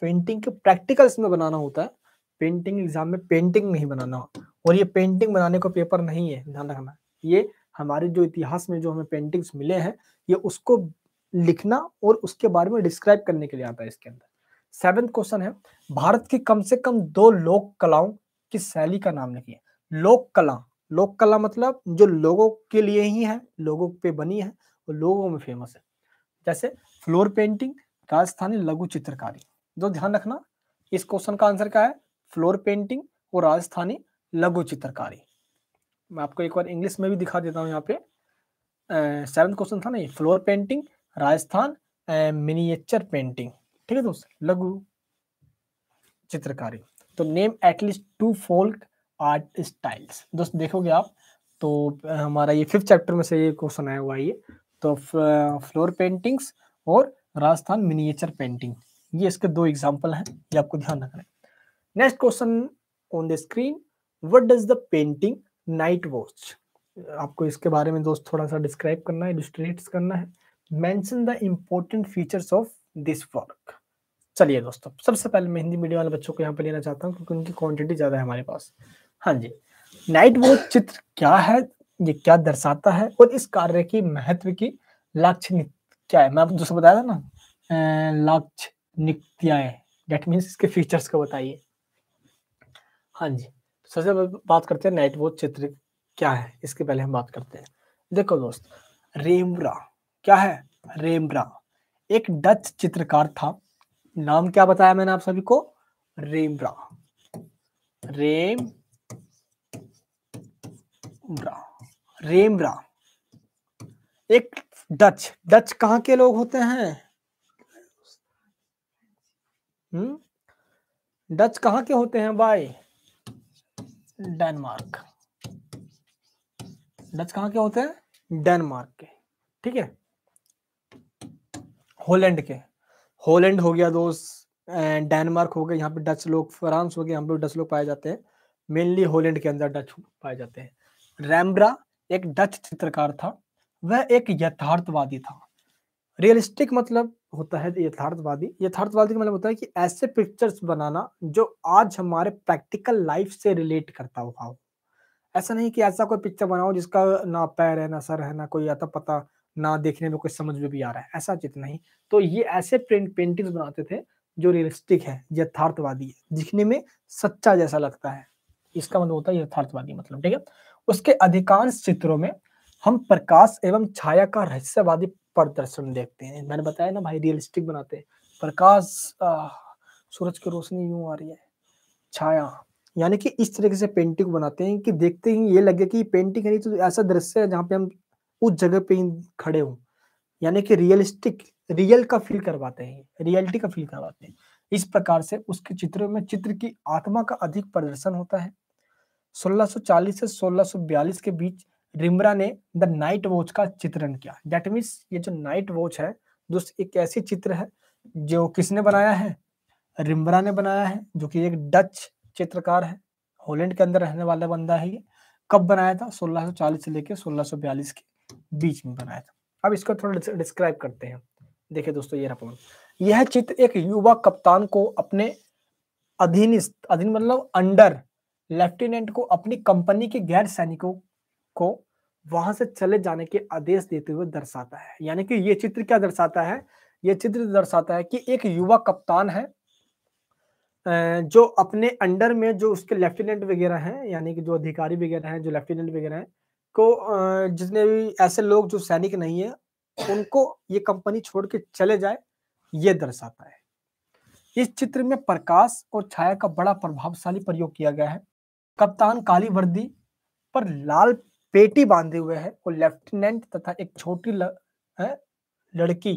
पेंटिंग के प्रैक्टिकल्स में बनाना होता है पेंटिंग एग्जाम में पेंटिंग नहीं बनाना और ये पेंटिंग बनाने का पेपर नहीं है ध्यान रखना ये हमारे जो इतिहास में जो हमें पेंटिंग्स मिले हैं ये उसको लिखना और उसके बारे में डिस्क्राइब करने के लिए आता है इसके अंदर सेवेंथ क्वेश्चन है भारत की कम से कम दो लोक कलाओं की शैली का नाम लिखिए लोक कला लोक कला मतलब जो लोगों के लिए ही है लोगों पे बनी है और लोगों में फेमस है जैसे फ्लोर पेंटिंग राजस्थानी लघु चित्रकारी जो तो ध्यान रखना इस क्वेश्चन का आंसर क्या है फ्लोर पेंटिंग और राजस्थानी लघु चित्रकारी मैं आपको एक बार इंग्लिश में भी दिखा देता हूँ यहाँ पे सेवन क्वेश्चन था ना ये floor painting Rajasthan miniature painting ठीक है दोस्तों लघु चित्रकारी तो name at least two folk art styles दोस्त देखोगे आप तो हमारा ये फिफ्थ चैप्टर में से ये क्वेश्चन आया हुआ ये तो फ्लोर पेंटिंग्स और राजस्थान मिनिएचर पेंटिंग ये इसके दो एग्जाम्पल हैं ये आपको ध्यान रखना है next question on the screen what does the painting night watch आपको इसके बारे में दोस्त थोड़ा सा डिस्क्राइब करना है इलस्ट्रेट्स करना है mention the important features of this work चलिए दोस्तों सबसे पहले मैं हिंदी मीडियम वाले बच्चों को यहाँ पर लेना चाहता हूँ क्योंकि उनकी क्वांटिटी ज़्यादा है हमारे पास हाँ जी नाइट वॉच चित्र क्या है ये क्या दर्शाता है और इस कार्य की महत्व की लाक्षणिक क्या है मैं आपको दोस्तों बताया था ना लाक्षणिकताएं दैट मीन्स इसके फीचर्स को बताइए हाँ जी सबसे पहले बात करते हैं नाइट वॉच चित्र क्या है इसके पहले हम बात करते हैं देखो दोस्त रेमरा क्या है रेमरा एक डच चित्रकार था नाम क्या बताया मैंने आप सभी को रेमरा रेम रेमरा एक डच डच कहाँ के लोग होते हैं हम्म डच कहाँ के होते हैं भाई डेनमार्क डच कहां के होते हैं डेनमार्क के ठीक है होलैंड के होलैंड हो गया दोस्त डेनमार्क हो गए यहाँ पे डच लोग फ्रांस हो गए यहाँ पे डच लोग पाए जाते हैं मेनली होलैंड के अंदर डच पाए जाते हैं रैमब्रा एक डच चित्रकार था वह एक यथार्थवादी था रियलिस्टिक मतलब होता है यथार्थवादी यथार्थवादी का मतलब होता है कि ऐसे पिक्चर्स बनाना जो आज हमारे प्रैक्टिकल लाइफ से रिलेट करता हुआ हो ऐसा नहीं कि ऐसा कोई पिक्चर बनाओ जिसका ना पैर है ना सर है ना कोई आता पता ना देखने में कोई समझ में भी आ रहा है ऐसा चित्र नहीं तो ये ऐसे प्रिंट पेंटिंग्स बनाते थे जो रियलिस्टिक है यथार्थवादी है दिखने में सच्चा जैसा लगता है इसका मतलब होता है यथार्थवादी मतलब ठीक है उसके अधिकांश चित्रों में हम प्रकाश एवं छाया का रहस्यवादी प्रदर्शन देखते हैं मैंने बताया ना भाई रियलिस्टिक बनाते हैं प्रकाश सूरज की रोशनी यूं आ रही है छाया यानी कि इस तरीके से पेंटिंग बनाते हैं कि देखते ही ये लगे कि पेंटिंग है तो ऐसा दृश्य है जहाँ पे हम उस जगह पे खड़े हों यानी कि रियलिस्टिक रियल का फील करवाते हैं रियलिटी का फील करवाते हैं इस प्रकार से उसके चित्रों में चित्र की आत्मा का अधिक प्रदर्शन होता है 1640 से 1642 के बीच रिमरा ने द नाइट वॉच का चित्रण किया दैट मीन्स ये जो नाइट वॉच है दोस्त एक ऐसी चित्र है जो किसने बनाया है रिमरा ने बनाया है जो कि एक डच चित्रकार है हॉलैंड के अंदर रहने वाला बंदा है ये कब बनाया था 1640 से लेकर 1642 के बीच में बनाया था अब इसको थोड़ा डिस्क्राइब करते हैं देखिए दोस्तों ये रहा यह चित्र एक युवा कप्तान को अपने अधीन अधीन मतलब अंडर लेफ्टिनेंट को अपनी कंपनी के गैर सैनिकों को वहां से चले जाने के आदेश देते हुए दर्शाता है यानी कि ये चित्र क्या दर्शाता है ये चित्र दर्शाता है कि एक युवा कप्तान है जो अपने अंडर में जो उसके लेफ्टिनेंट वगैरह हैं यानी कि जो अधिकारी वगैरह हैं जो लेफ्टिनेंट वगैरह हैं को जितने भी ऐसे लोग जो सैनिक नहीं है उनको ये कंपनी छोड़ के चले जाए ये दर्शाता है इस चित्र में प्रकाश और छाया का बड़ा प्रभावशाली प्रयोग किया गया है कप्तान काली वर्दी पर लाल पेटी बांधे हुए है और लेफ्टिनेंट तथा एक छोटी ल, है, लड़की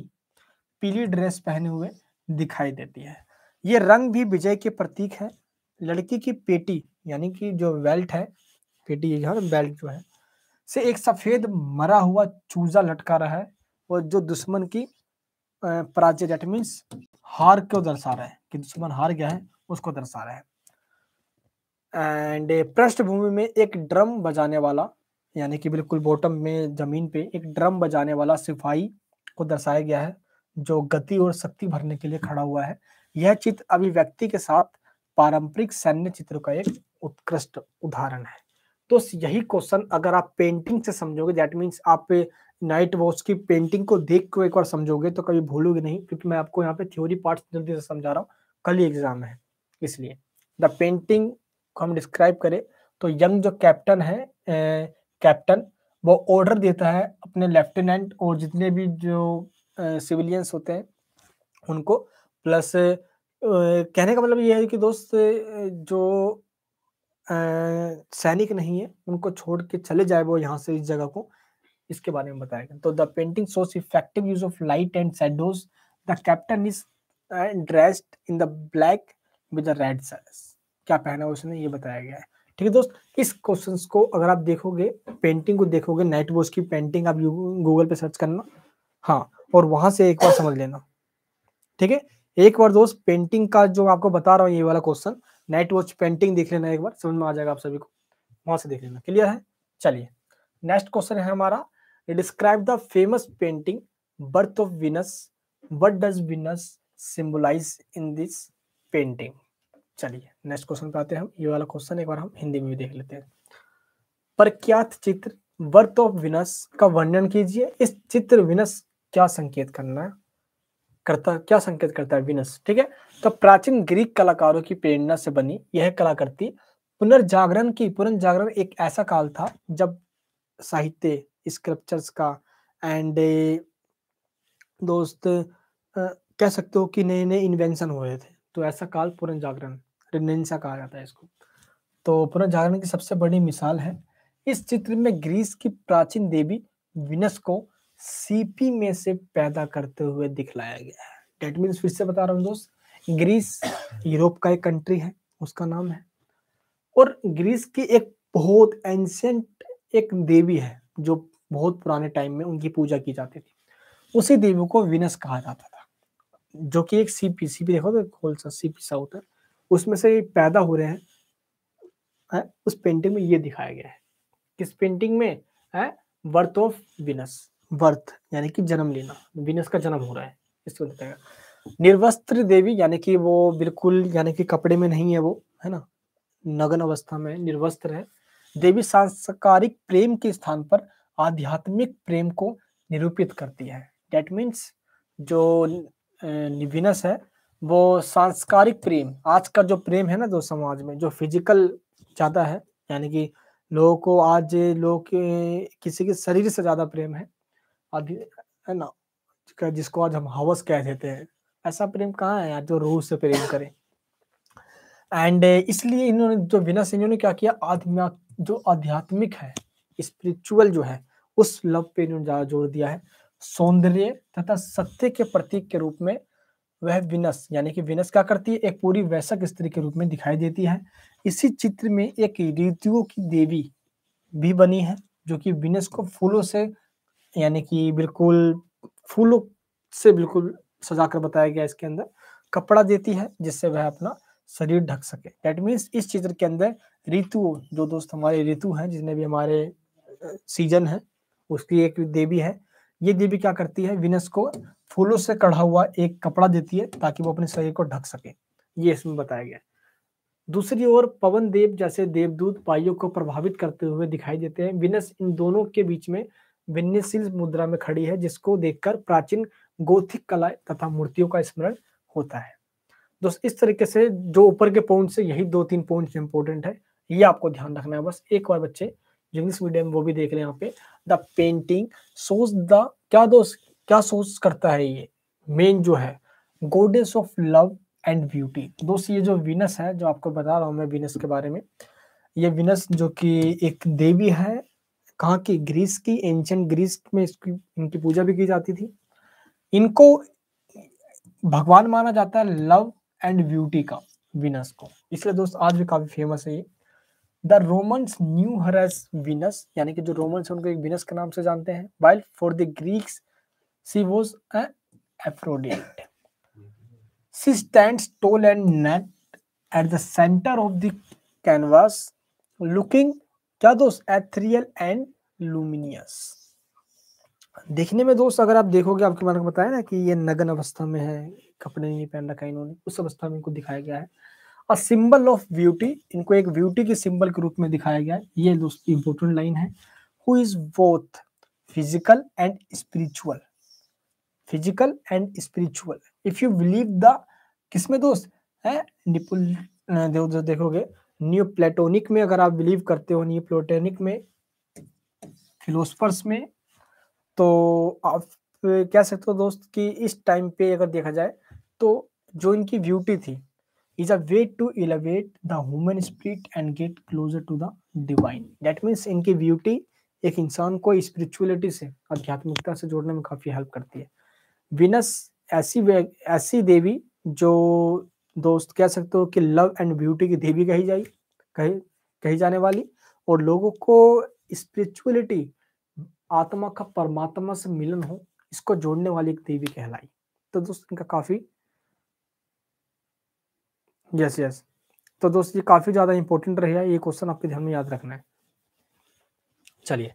पीली ड्रेस पहने हुए दिखाई देती है ये रंग भी विजय के प्रतीक है लड़की की पेटी यानी कि जो बेल्ट है पेटी है बेल्ट जो है से एक सफेद मरा हुआ चूजा लटका रहा है और जो दुश्मन की पराजय डेट मीन्स हार को दर्शा रहा है कि दुश्मन हार गया है उसको दर्शा रहा है एंड पृष्ठभूमि में एक ड्रम बजाने वाला यानी कि बिल्कुल बॉटम में जमीन पे एक ड्रम बजाने वाला सिपाही को दर्शाया गया है जो गति और शक्ति भरने के लिए खड़ा हुआ है यह चित्र अभिव्यक्ति के साथ पारंपरिक सैन्य चित्र का एक उत्कृष्ट उदाहरण है तो यही क्वेश्चन अगर आप पेंटिंग से समझोगे दैट मीन्स आप नाइट वॉच की पेंटिंग को देख को एक बार समझोगे तो कभी भूलोगे नहीं क्योंकि मैं आपको यहाँ पे थ्योरी पार्ट जल्दी से समझा रहा हूँ कल ही एग्जाम है इसलिए द पेंटिंग को हम डिस्क्राइब करें तो यंग जो कैप्टन है कैप्टन वो ऑर्डर देता है अपने लेफ्टिनेंट और जितने भी जो सिविलियंस होते हैं उनको प्लस कहने का मतलब ये है कि दोस्त जो सैनिक नहीं है उनको छोड़ के चले जाए वो यहाँ से इस जगह को इसके बारे में बताएगा तो the painting shows effective use of light and shadows the captain is dressed in the black with the red सर्स क्या पहना उसने ये बताया गया है ठीक है दोस्त इस क्वेश्चन को अगर आप देखोगे पेंटिंग को देखोगे नाइट वॉच की पेंटिंग आप गूगल पे सर्च करना हाँ और वहां से एक बार समझ लेना ठीक है एक बार दोस्त पेंटिंग का जो आपको बता रहा हूँ ये वाला क्वेश्चन नाइट वॉच पेंटिंग देख लेना एक बार समझ में आ जाएगा आप सभी को वहां से देख लेना क्लियर है चलिए नेक्स्ट क्वेश्चन है हमारा describe the famous painting birth of Venus what does Venus symbolize in this painting चलिए नेक्स्ट क्वेश्चन पे आते हैं हम ये वाला क्वेश्चन एक बार हम हिंदी में भी देख लेते हैं प्रख्यात चित्र वर्थ ऑफ विनस का वर्णन कीजिए इस चित्र विनस क्या संकेत करना करता क्या संकेत करता है विनस ठीक है तो प्राचीन ग्रीक कलाकारों की प्रेरणा से बनी यह कलाकृति पुनर्जागरण की पुनर्जागरण एक ऐसा काल था जब साहित्य स्क्रप्चर्स का एंड दोस्त कह सकते हो कि नए नए इन्वेंशन हुए थे तो ऐसा काल पुनर्जागरण डिनेंसा कहा जाता है इसको तो पुनर्जागरण की सबसे बड़ी मिसाल है इस चित्र में ग्रीस की प्राचीन देवी विनस को सीपी में से पैदा करते हुए दिखलाया गया है डेट मीन्स फिर से बता रहा हूँ दोस्त ग्रीस यूरोप का एक कंट्री है उसका नाम है और ग्रीस की एक बहुत एंशेंट एक देवी है जो बहुत पुराने टाइम में उनकी पूजा की जाती थी उसी देवी को विनस कहा जाता था जो कि एक सीपी सीपी देखो तो खोल सा सीपी सा होता है उसमें से पैदा हो रहे हैं है? उस पेंटिंग में ये दिखाया गया है किस पेंटिंग में है बर्थ ऑफ विनस बर्थ यानी कि जन्म लेना विनस का जन्म हो रहा है इसको बताएगा निर्वस्त्र देवी यानी कि वो बिल्कुल यानी कि कपड़े में नहीं है वो है ना नग्न अवस्था में निर्वस्त्र है देवी सांस्कारिक प्रेम के स्थान पर आध्यात्मिक प्रेम को निरूपित करती है डेट मीन्स जो विनस है वो सांस्कारिक प्रेम आज का जो प्रेम है ना जो समाज में जो फिजिकल ज्यादा है यानी कि लोगों को आज लोग किसी के शरीर से ज्यादा प्रेम है अभी है ना जिसको आज हम हवस कह देते हैं ऐसा प्रेम कहाँ है यार जो रूह से प्रेम करें एंड इसलिए इन्होंने जो बिना इन्होंने क्या किया आध्या जो आध्यात्मिक है स्पिरिचुअल जो है उस लव पे इन्होंने ज्यादा जोर दिया है सौंदर्य तथा सत्य के प्रतीक के रूप में वह विनस यानी कि विनस क्या करती है एक पूरी वैश्यक स्त्री के रूप में दिखाई देती है इसी चित्र में एक ऋतुओं की देवी भी बनी है जो कि विनस को फूलों से यानी कि बिल्कुल फूलों से बिल्कुल सजा कर बताया गया इसके अंदर कपड़ा देती है जिससे वह अपना शरीर ढक सके डेट मीन्स इस चित्र के अंदर ऋतुओं जो दोस्त हमारे ऋतु हैं जिसने भी हमारे सीजन है उसकी एक देवी है ये देवी क्या करती है विनस को फूलों से कढ़ा हुआ एक कपड़ा देती है ताकि वो अपने शरीर को ढक सके ये इसमें बताया गया दूसरी ओर पवन देव जैसे देवदूत पाइयों को प्रभावित करते हुए दिखाई देते हैं विनस इन दोनों के बीच में विन्यशील मुद्रा में खड़ी है जिसको देखकर प्राचीन गोथिक कला तथा मूर्तियों का स्मरण होता है दोस्त इस तरीके से जो ऊपर के पॉइंट से यही दो तीन पॉइंट इंपॉर्टेंट है ये आपको ध्यान रखना है बस एक बार बच्चे जो इंग्लिश मीडियम वो भी देख रहे हैं यहाँ पे द पेंटिंग सोच द क्या दोस्त क्या सोच करता है ये मेन जो है goddess of love and beauty दोस्त ये जो विनस है जो आपको बता रहा हूँ मैं विनस के बारे में ये विनस जो कि एक देवी है कहाँ की ग्रीस की एंशंट ग्रीस में इसकी इनकी पूजा भी की जाती थी इनको भगवान माना जाता है लव एंड ब्यूटी का विनस को इसलिए दोस्त आज भी काफी फेमस है ये the Romans knew her as Venus यानी कि जो रोमन्स उनको एक विनस के नाम से जानते हैं while for the Greeks she was Aphrodite she stands tall and naked at the centre of the canvas looking क्या दोस्त एथ्रियल एंड लुमिनियस देखने में दोस्त अगर आप देखोगे आपके मैंने बताया ना कि ये नग्न अवस्था में है कपड़े नहीं पहन रखा इन्होंने उस अवस्था में इनको दिखाया गया है सिंबल ऑफ ब्यूटी इनको एक ब्यूटी के सिंबल के रूप में दिखाया गया ये दोस्तों इंपोर्टेंट लाइन है who is both physical and spiritual physical and spiritual if you believe the किसमें दोस्त है निपुल अं, देखोगे न्यू प्लेटोनिक में अगर आप बिलीव करते हो न्यू प्लेटोनिक में फिलोसफर्स में तो आप कह सकते हो दोस्त कि इस टाइम पे अगर देखा जाए तो जो इनकी ब्यूटी थी is a way to elevate the human spirit and get closer to the divine that means इनकी ब्यूटी एक इंसान को spirituality से आध्यात्मिकता से जोड़ने में काफी हेल्प करती है Venus ऐसी ऐसी देवी जो दोस्त कह सकते हो कि लव एंड ब्यूटी की देवी कही जाए कही कही जाने वाली और लोगों को स्पिरिचुअलिटी आत्मा का परमात्मा से मिलन हो इसको जोड़ने वाली एक देवी कहलाई तो दोस्त इनका काफी यस यस तो दोस्त ये काफ़ी ज़्यादा इंपॉर्टेंट रहे ये क्वेश्चन आपके ध्यान में याद रखना है चलिए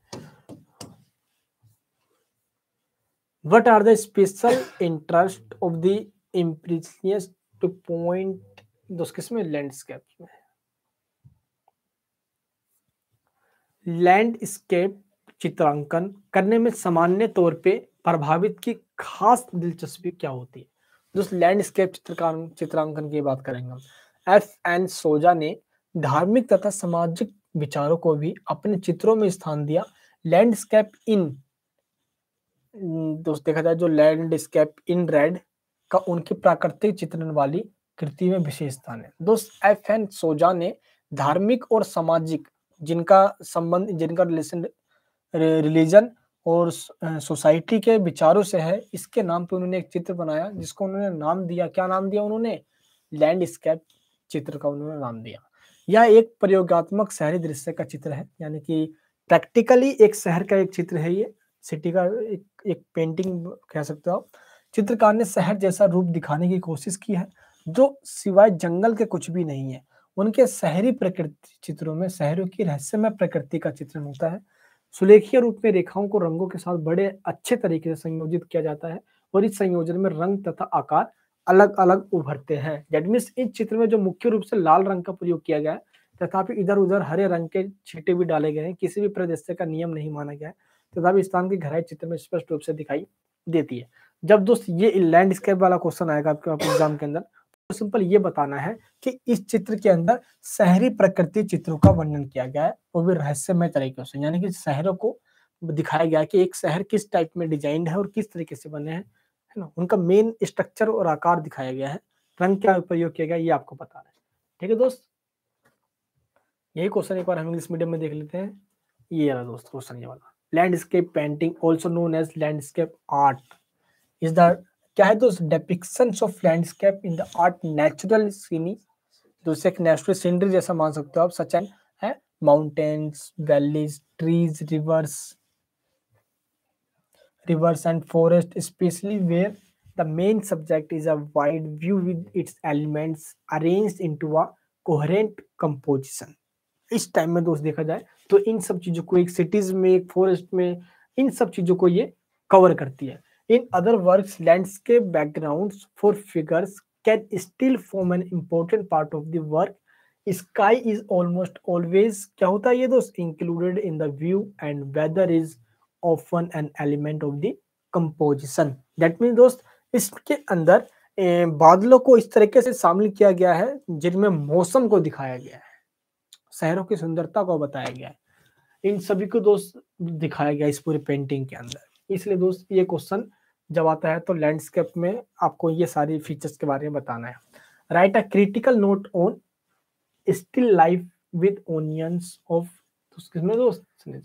what are the special interest of the impressionists two point दोस्त किसमें लैंडस्केप में लैंडस्केप चित्रांकन करने में सामान्य तौर पे प्रभावित की खास दिलचस्पी क्या होती है जो लैंडस्केप चित्रकार चित्रांकन की बात करेंगे हम एफ एन सोजा ने धार्मिक तथा सामाजिक विचारों को भी अपने चित्रों में स्थान दिया लैंडस्केप इन दोस्त देखा जाए जो लैंडस्केप इन रेड का उनके प्राकृतिक चित्रण वाली कृति में विशेष स्थान है दोस्त एफ एन सोजा ने धार्मिक और सामाजिक जिनका संबंध जिनका रिलेशन रिलीजन और सोसाइटी के विचारों से है इसके नाम पे उन्होंने एक चित्र बनाया जिसको उन्होंने नाम दिया क्या नाम दिया उन्होंने लैंडस्केप चित्र का उन्होंने नाम दिया यह एक प्रयोगात्मक शहरी दृश्य का चित्र है यानी कि प्रैक्टिकली एक शहर का एक चित्र है ये सिटी का एक, एक पेंटिंग कह सकते हो चित्रकार ने शहर जैसा रूप दिखाने की कोशिश की है जो सिवाय जंगल के कुछ भी नहीं है उनके शहरी प्रकृति चित्रों में शहरों की रहस्यमय प्रकृति का चित्रण होता है सुलेखीय रूप में रेखाओं को रंगों के साथ बड़े अच्छे तरीके से संयोजित किया जाता है और इस संयोजन में रंग तथा आकार अलग अलग उभरते हैं डेट मीन्स इस चित्र में जो मुख्य रूप से लाल रंग का प्रयोग किया गया है तथापि इधर उधर हरे रंग के छीटे भी डाले गए हैं किसी भी प्रदेश का नियम नहीं माना गया है तथापि स्थान की घराई चित्र में स्पष्ट रूप से दिखाई देती है जब दोस्त ये लैंडस्केप वाला क्वेश्चन आएगा आपके एग्जाम के अंदर सिंपल ये बताना है कि इस चित्र के अंदर शहरी प्रकृति चित्रों का वर्णन किया गया है वो भी रहस्यमय तरीके से यानी कि शहरों को दिखाया गया कि एक शहर किस टाइप में डिजाइन है और किस तरीके से बने हैं है ना उनका मेन स्ट्रक्चर और आकार दिखाया गया है रंग क्या प्रयोग किया गया ये आपको बता रहे हैं ठीक है दोस्त यही क्वेश्चन एक बार हम इंग्लिश मीडियम में देख लेते हैं ये रहा दोस्त क्वेश्चन ये वाला landscape painting also known as landscape art is the क्या है depictions of landscape in the art natural scenery दूसरे एक नेचुरल सीनरी जैसा मान सकते हो आप सच एंड है mountains valleys trees rivers rivers and forest specially where the main subject is a wide view with its elements arrange into a coherent composition इस time में दोस्त देखा जाए तो इन सब चीजों को एक सिटीज में एक फॉरेस्ट में इन सब चीजों को ये कवर करती है in other work landscape background for figures can still form an important part of their work sky is almost always क्या होता है ये दोस्त included in the view and weather is often an element of the composition that mean दोस्त इसके अंदर बादलों को इस तरीके से शामिल किया गया है जिनमें मौसम को दिखाया गया है शहरों की सुंदरता को बताया गया है इन सभी को दोस्त दिखाया गया इस पूरे पेंटिंग के अंदर इसलिए दोस्त ये क्वेश्चन जब आता है तो लैंडस्केप में आपको ये सारी फीचर्स के बारे में बताना है write a critical note on still life with onions of दोस्त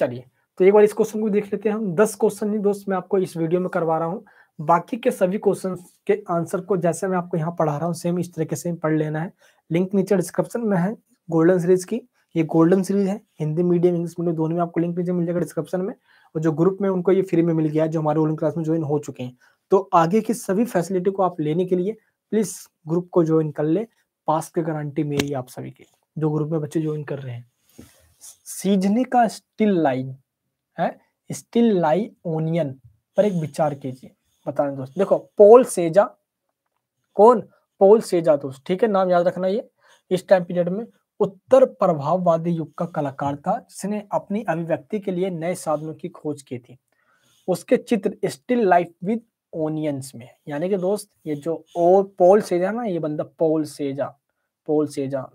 चलिए तो एक बार इस क्वेश्चन को देख लेते हैं हम दस क्वेश्चन ही दोस्त मैं आपको इस वीडियो में करवा रहा हूँ बाकी के सभी क्वेश्चन के आंसर को जैसे मैं आपको यहाँ पढ़ा रहा हूँ सेम इस तरीके से पढ़ लेना है लिंक नीचे डिस्क्रिप्शन में है गोल्डन सीरीज की ये गोल्डन सीरीज है हिंदी मीडियम इंग्लिश मीडियम दोनों में आपको लिंक नीचे मिल जाएगा डिस्क्रिप्शन में और जो ग्रुप में उनको ये फ्री में मिल गया जो हमारे ओलिंग क्लास में ज्वाइन हो चुके हैं तो आगे की सभी फैसिलिटी को आप लेने के लिए प्लीज ग्रुप को ज्वाइन कर ले पास की गारंटी मेरी आप सभी की जो ग्रुप में बच्चे ज्वाइन कर रहे हैं सीजने का स्टिल लाइन है स्टिल लाई ओनियन पर एक विचार कीजिए बता दें दोस्त देखो पोल सेजा कौन पोल सेजा दोस्त ठीक है नाम याद रखना ये इस टाइम पीरियड में उत्तर प्रभाववादी युग का कलाकार था जिसने अपनी अभिव्यक्ति के लिए नए साधनों की खोज की थी उसके चित्र स्टिल लाइफ विद ओनियंस में यानी कि दोस्त ये जो ओ पोल सेजा ना ये बंदा पोल सेजा पोल सेजा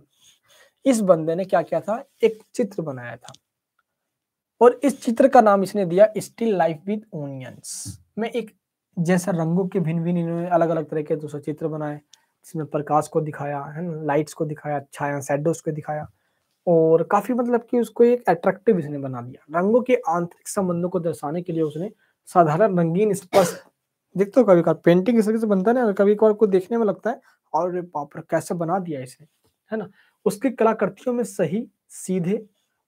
इस बंदे ने क्या किया था एक चित्र बनाया था और इस चित्र का नाम इसने दिया स्टिल लाइफ विद ओनियंस में एक जैसा रंगों के भिन्न भिन्न इन्होंने अलग अलग तरह के दूसरे चित्र बनाए इसमें प्रकाश को दिखाया है ना लाइट्स को दिखाया छाया शेडोज को दिखाया और काफ़ी मतलब कि उसको एक अट्रैक्टिव इसने बना दिया रंगों के आंतरिक संबंधों को दर्शाने के लिए उसने साधारण रंगीन स्पर्श देखते हो कभी कभी पेंटिंग इस तरीके से बनता है ना कभी कभार को देखने में लगता है और पापर कैसे बना दिया इसे है ना उसकी कलाकृतियों में सही सीधे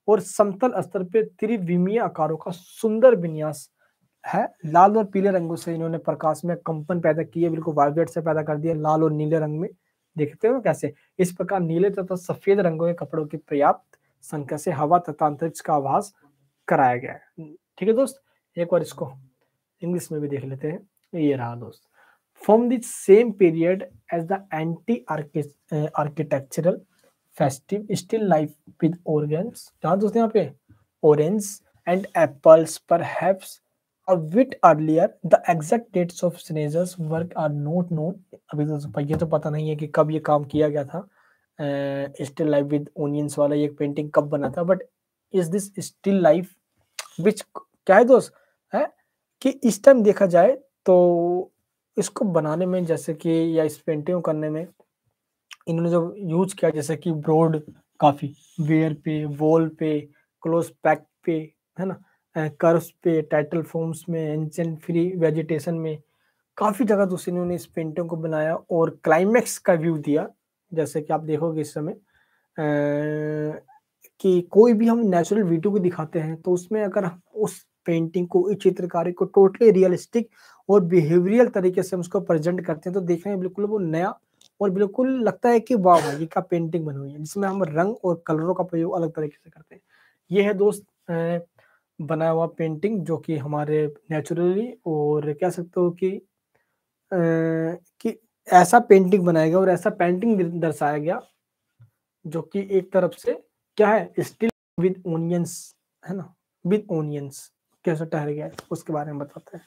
और समतल स्तर पर त्रिविमीय आकारों का सुंदर विन्यास है लाल और पीले रंगों से इन्होंने प्रकाश में कंपन पैदा किए बिल्कुल वाइब्रेट से पैदा कर दिया लाल और नीले रंग में देखते हो कैसे इस प्रकार नीले तथा सफेद रंगों के कपड़ों की पर्याप्त संख्या से हवा तथा अंतरिक्ष का आभास कराया गया है ठीक है दोस्त एक बार इसको इंग्लिश में भी देख लेते हैं ये रहा दोस्त from the same period as the anti architectural festive still life with organ organs दोस्त यहाँ पे orange and apples perhaps A bit earlier, the exact dates of Sneza's work are not known. अभी तो ये तो पता नहीं है कि कब ये काम किया गया था स्टिल लाइफ विद ओनियंस वाला ये पेंटिंग कब बना था but is this still life which क्या है दोस्त है कि इस टाइम देखा जाए तो इसको बनाने में जैसे कि या इस पेंटिंग करने में इन्होंने जो यूज किया जैसे कि ब्रोड काफी वेयर पे वॉल पे क्लोज पैक पे है ना कर्व्स पे टाइटल फॉर्म्स में एंशेंट फ्री वेजिटेशन में काफ़ी जगह तो इन्होंने इस पेंटिंग को बनाया और क्लाइमैक्स का व्यू दिया जैसे कि आप देखोगे इस समय कि कोई भी हम नेचुरल वीडियो को दिखाते हैं तो उसमें अगर उस पेंटिंग को इस चित्रकारी को टोटली रियलिस्टिक और बिहेवियरल तरीके से हम उसको प्रेजेंट करते हैं तो देखने में बिल्कुल वो नया और बिल्कुल लगता है कि वाह ये क्या पेंटिंग बनी हुई है जिसमें हम रंग और कलरों का प्रयोग अलग तरीके से करते हैं ये है दोस्त बनाया हुआ पेंटिंग जो कि हमारे नेचुरली और कह सकते हो कि कि ऐसा पेंटिंग बनाया गया और ऐसा पेंटिंग दर्शाया गया जो कि एक तरफ से क्या है स्टिल विद ओनियंस है ना विद ओनियंस कैसे ठहर गया उसके बारे में बताते हैं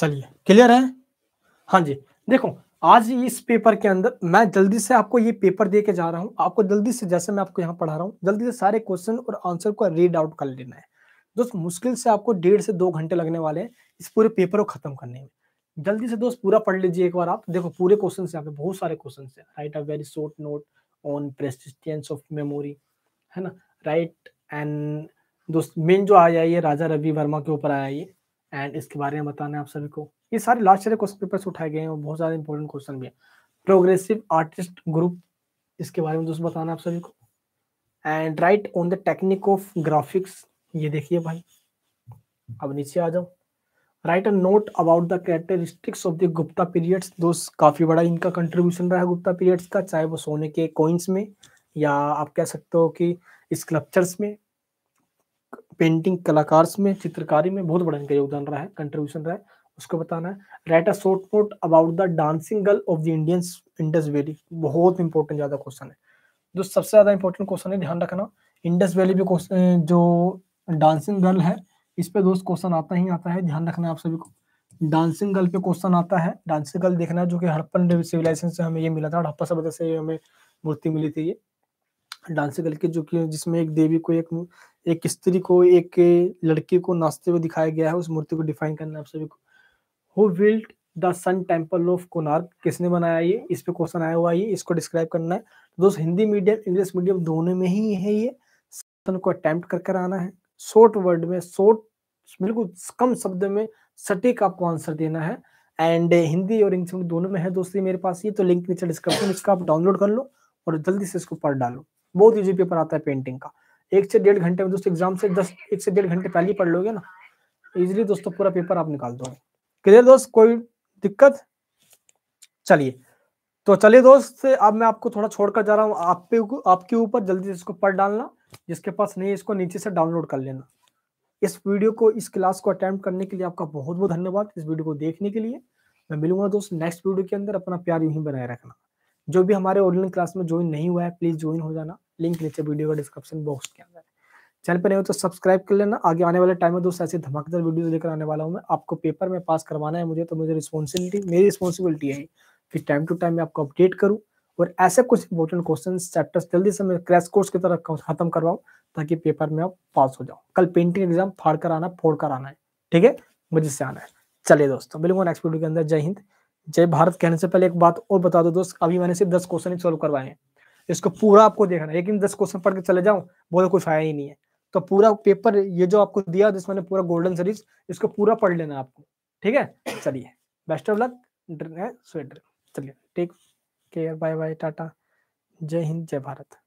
चलिए क्लियर है हाँ जी देखो आज इस पेपर के अंदर मैं जल्दी से आपको ये पेपर दे के जा रहा हूँ आपको जल्दी से जैसे मैं आपको यहाँ पढ़ा रहा हूँ जल्दी से सारे क्वेश्चन और आंसर को रीड आउट कर लेना है दोस्त मुश्किल से आपको डेढ़ से दो घंटे लगने वाले हैं इस पूरे पेपर को खत्म करने में जल्दी से दोस्त पूरा पढ़ लीजिए एक बार आप देखो पूरे क्वेश्चन यहाँ पे बहुत सारे क्वेश्चन है write a very short note on persistence of memory है ना राइट एंड दोस्त मेन जो आया ये राजा रवि वर्मा के ऊपर आया ये एंड इसके बारे में बताना है आप सभी को ये सारे लास्ट ईयर क्वेश्चन पेपर उठाए गए हैं और बहुत ज्यादा इंपॉर्टेंट क्वेश्चन भी है प्रोग्रेसिव आर्टिस्ट ग्रुप इसके बारे में दोस्तों बताना आप सभी को and write on the technique of graphics ये देखिए भाई अब नीचे आ जाओ write a note about the characteristics of the Gupta periods दोस्त काफी बड़ा इनका कंट्रीब्यूशन रहा है गुप्ता पीरियड्स का चाहे वो सोने के कॉइन्स में या आप कह सकते हो कि स्कल्पचर्स में पेंटिंग कलाकार में चित्रकारी में बहुत बड़ा इनका योगदान रहा है कंट्रीब्यूशन रहा है उसको बताना है write a short note about the dancing girl of the Indian Indus valley बहुत इंपॉर्टेंट ज्यादा क्वेश्चन है जो सबसे ज्यादा इंपॉर्टेंट क्वेश्चन है ध्यान रखना इंडस वैली भी जो डांसिंग गर्ल है इस पे दोस्त क्वेश्चन आता ही आता है ध्यान रखना आप सभी को डांसिंग गर्ल पे क्वेश्चन आता है डांसिंग गर्ल देखना है जो कि हड़प्पन सिविलाइजेशन से हमें ये मिला था हड़प्पा सभ्यता से हमें मूर्ति मिली थी ये डांस करके जो कि जिसमें एक देवी को एक एक स्त्री को एक लड़की को नाचते हुए दिखाया गया है उस मूर्ति को डिफाइन करना आप सभी को who built the sun temple of Konark किसने बनाया ये इस पे क्वेश्चन आया हुआ है इसको डिस्क्राइब करना है दोस्त हिंदी मीडियम इंग्लिश मीडियम दोनों में ही है ये सन को अटेम्प्ट कर कर आना है शॉर्ट वर्ड में शॉर्ट बिल्कुल कम शब्द में सटीक आपको आंसर देना है एंड हिंदी और इंग्लिश दोनों में है दोस्तों मेरे पास ये तो लिंक नीचे डिस्क्रिप्शन इसका आप डाउनलोड कर लो और जल्दी से इसको पढ़ डालो बहुत ईजी पेपर आता है पेंटिंग का एक से डेढ़ घंटे में दोस्तों एग्जाम से दस एक से डेढ़ घंटे पहले ही पढ़ लोगे ना इजिली दोस्तों पूरा पेपर आप निकाल दोगे क्लियर दोस्त कोई दिक्कत चलिए तो चलिए दोस्त अब मैं आपको थोड़ा छोड़कर जा रहा हूँ आप पे आपके ऊपर जल्दी से इसको पढ़ डालना जिसके पास नहीं इसको नीचे से डाउनलोड कर लेना इस वीडियो को इस क्लास को अटेम्प्ट करने के लिए आपका बहुत बहुत धन्यवाद इस वीडियो को देखने के लिए मैं मिलूंगा दोस्त नेक्स्ट वीडियो के अंदर अपना प्यार यूं ही बनाए रखना जो भी हमारे ऑनलाइन क्लास में ज्वाइन नहीं हुआ है प्लीज ज्वाइन हो जाना लिंक नीचे वीडियो का डिस्क्रिप्शन बॉक्स के अंदर चैनल पर नहीं हो तो सब्सक्राइब कर लेना आगे आने वाले टाइम में दोस्तों ऐसे धमाकेदार वीडियो लेकर आने वाला हूँ मैं आपको पेपर में पास करवाना है मुझे तो मुझे रिस्पॉन्सिबिलिटी मेरी रिस्पॉन्सिबिलिटी है कि टाइम टू टाइम मैं आपको अपडेट करूँ और ऐसे कुछ इंपॉर्टेंट क्वेश्चन चैप्टर्स जल्दी से मैं क्रैश कोर्स की तरह खत्म करवाऊँ ताकि पेपर में आप पास हो जाओ कल पेंटिंग एग्जाम फाड़ कर आना फोड़ कर आना है ठीक है मुझे से आना है चलिए दोस्तों बिल्कुल नेक्स्ट वीडियो के अंदर जय हिंद जय भारत कहने से पहले एक बात और बता दो दोस्त अभी मैंने सिर्फ दस क्वेश्चन ही सोल्व करवाए हैं इसको पूरा आपको देखना है लेकिन दस क्वेश्चन पढ़ के चले जाऊं बोले कोई फायदा ही नहीं है तो पूरा पेपर ये जो आपको दिया जिसमें पूरा गोल्डन सीरीज इसको पूरा पढ़ लेना आपको ठीक है चलिए बेस्ट ऑफ लक स्वेटर चलिए take care bye bye tata जय हिंद जय भारत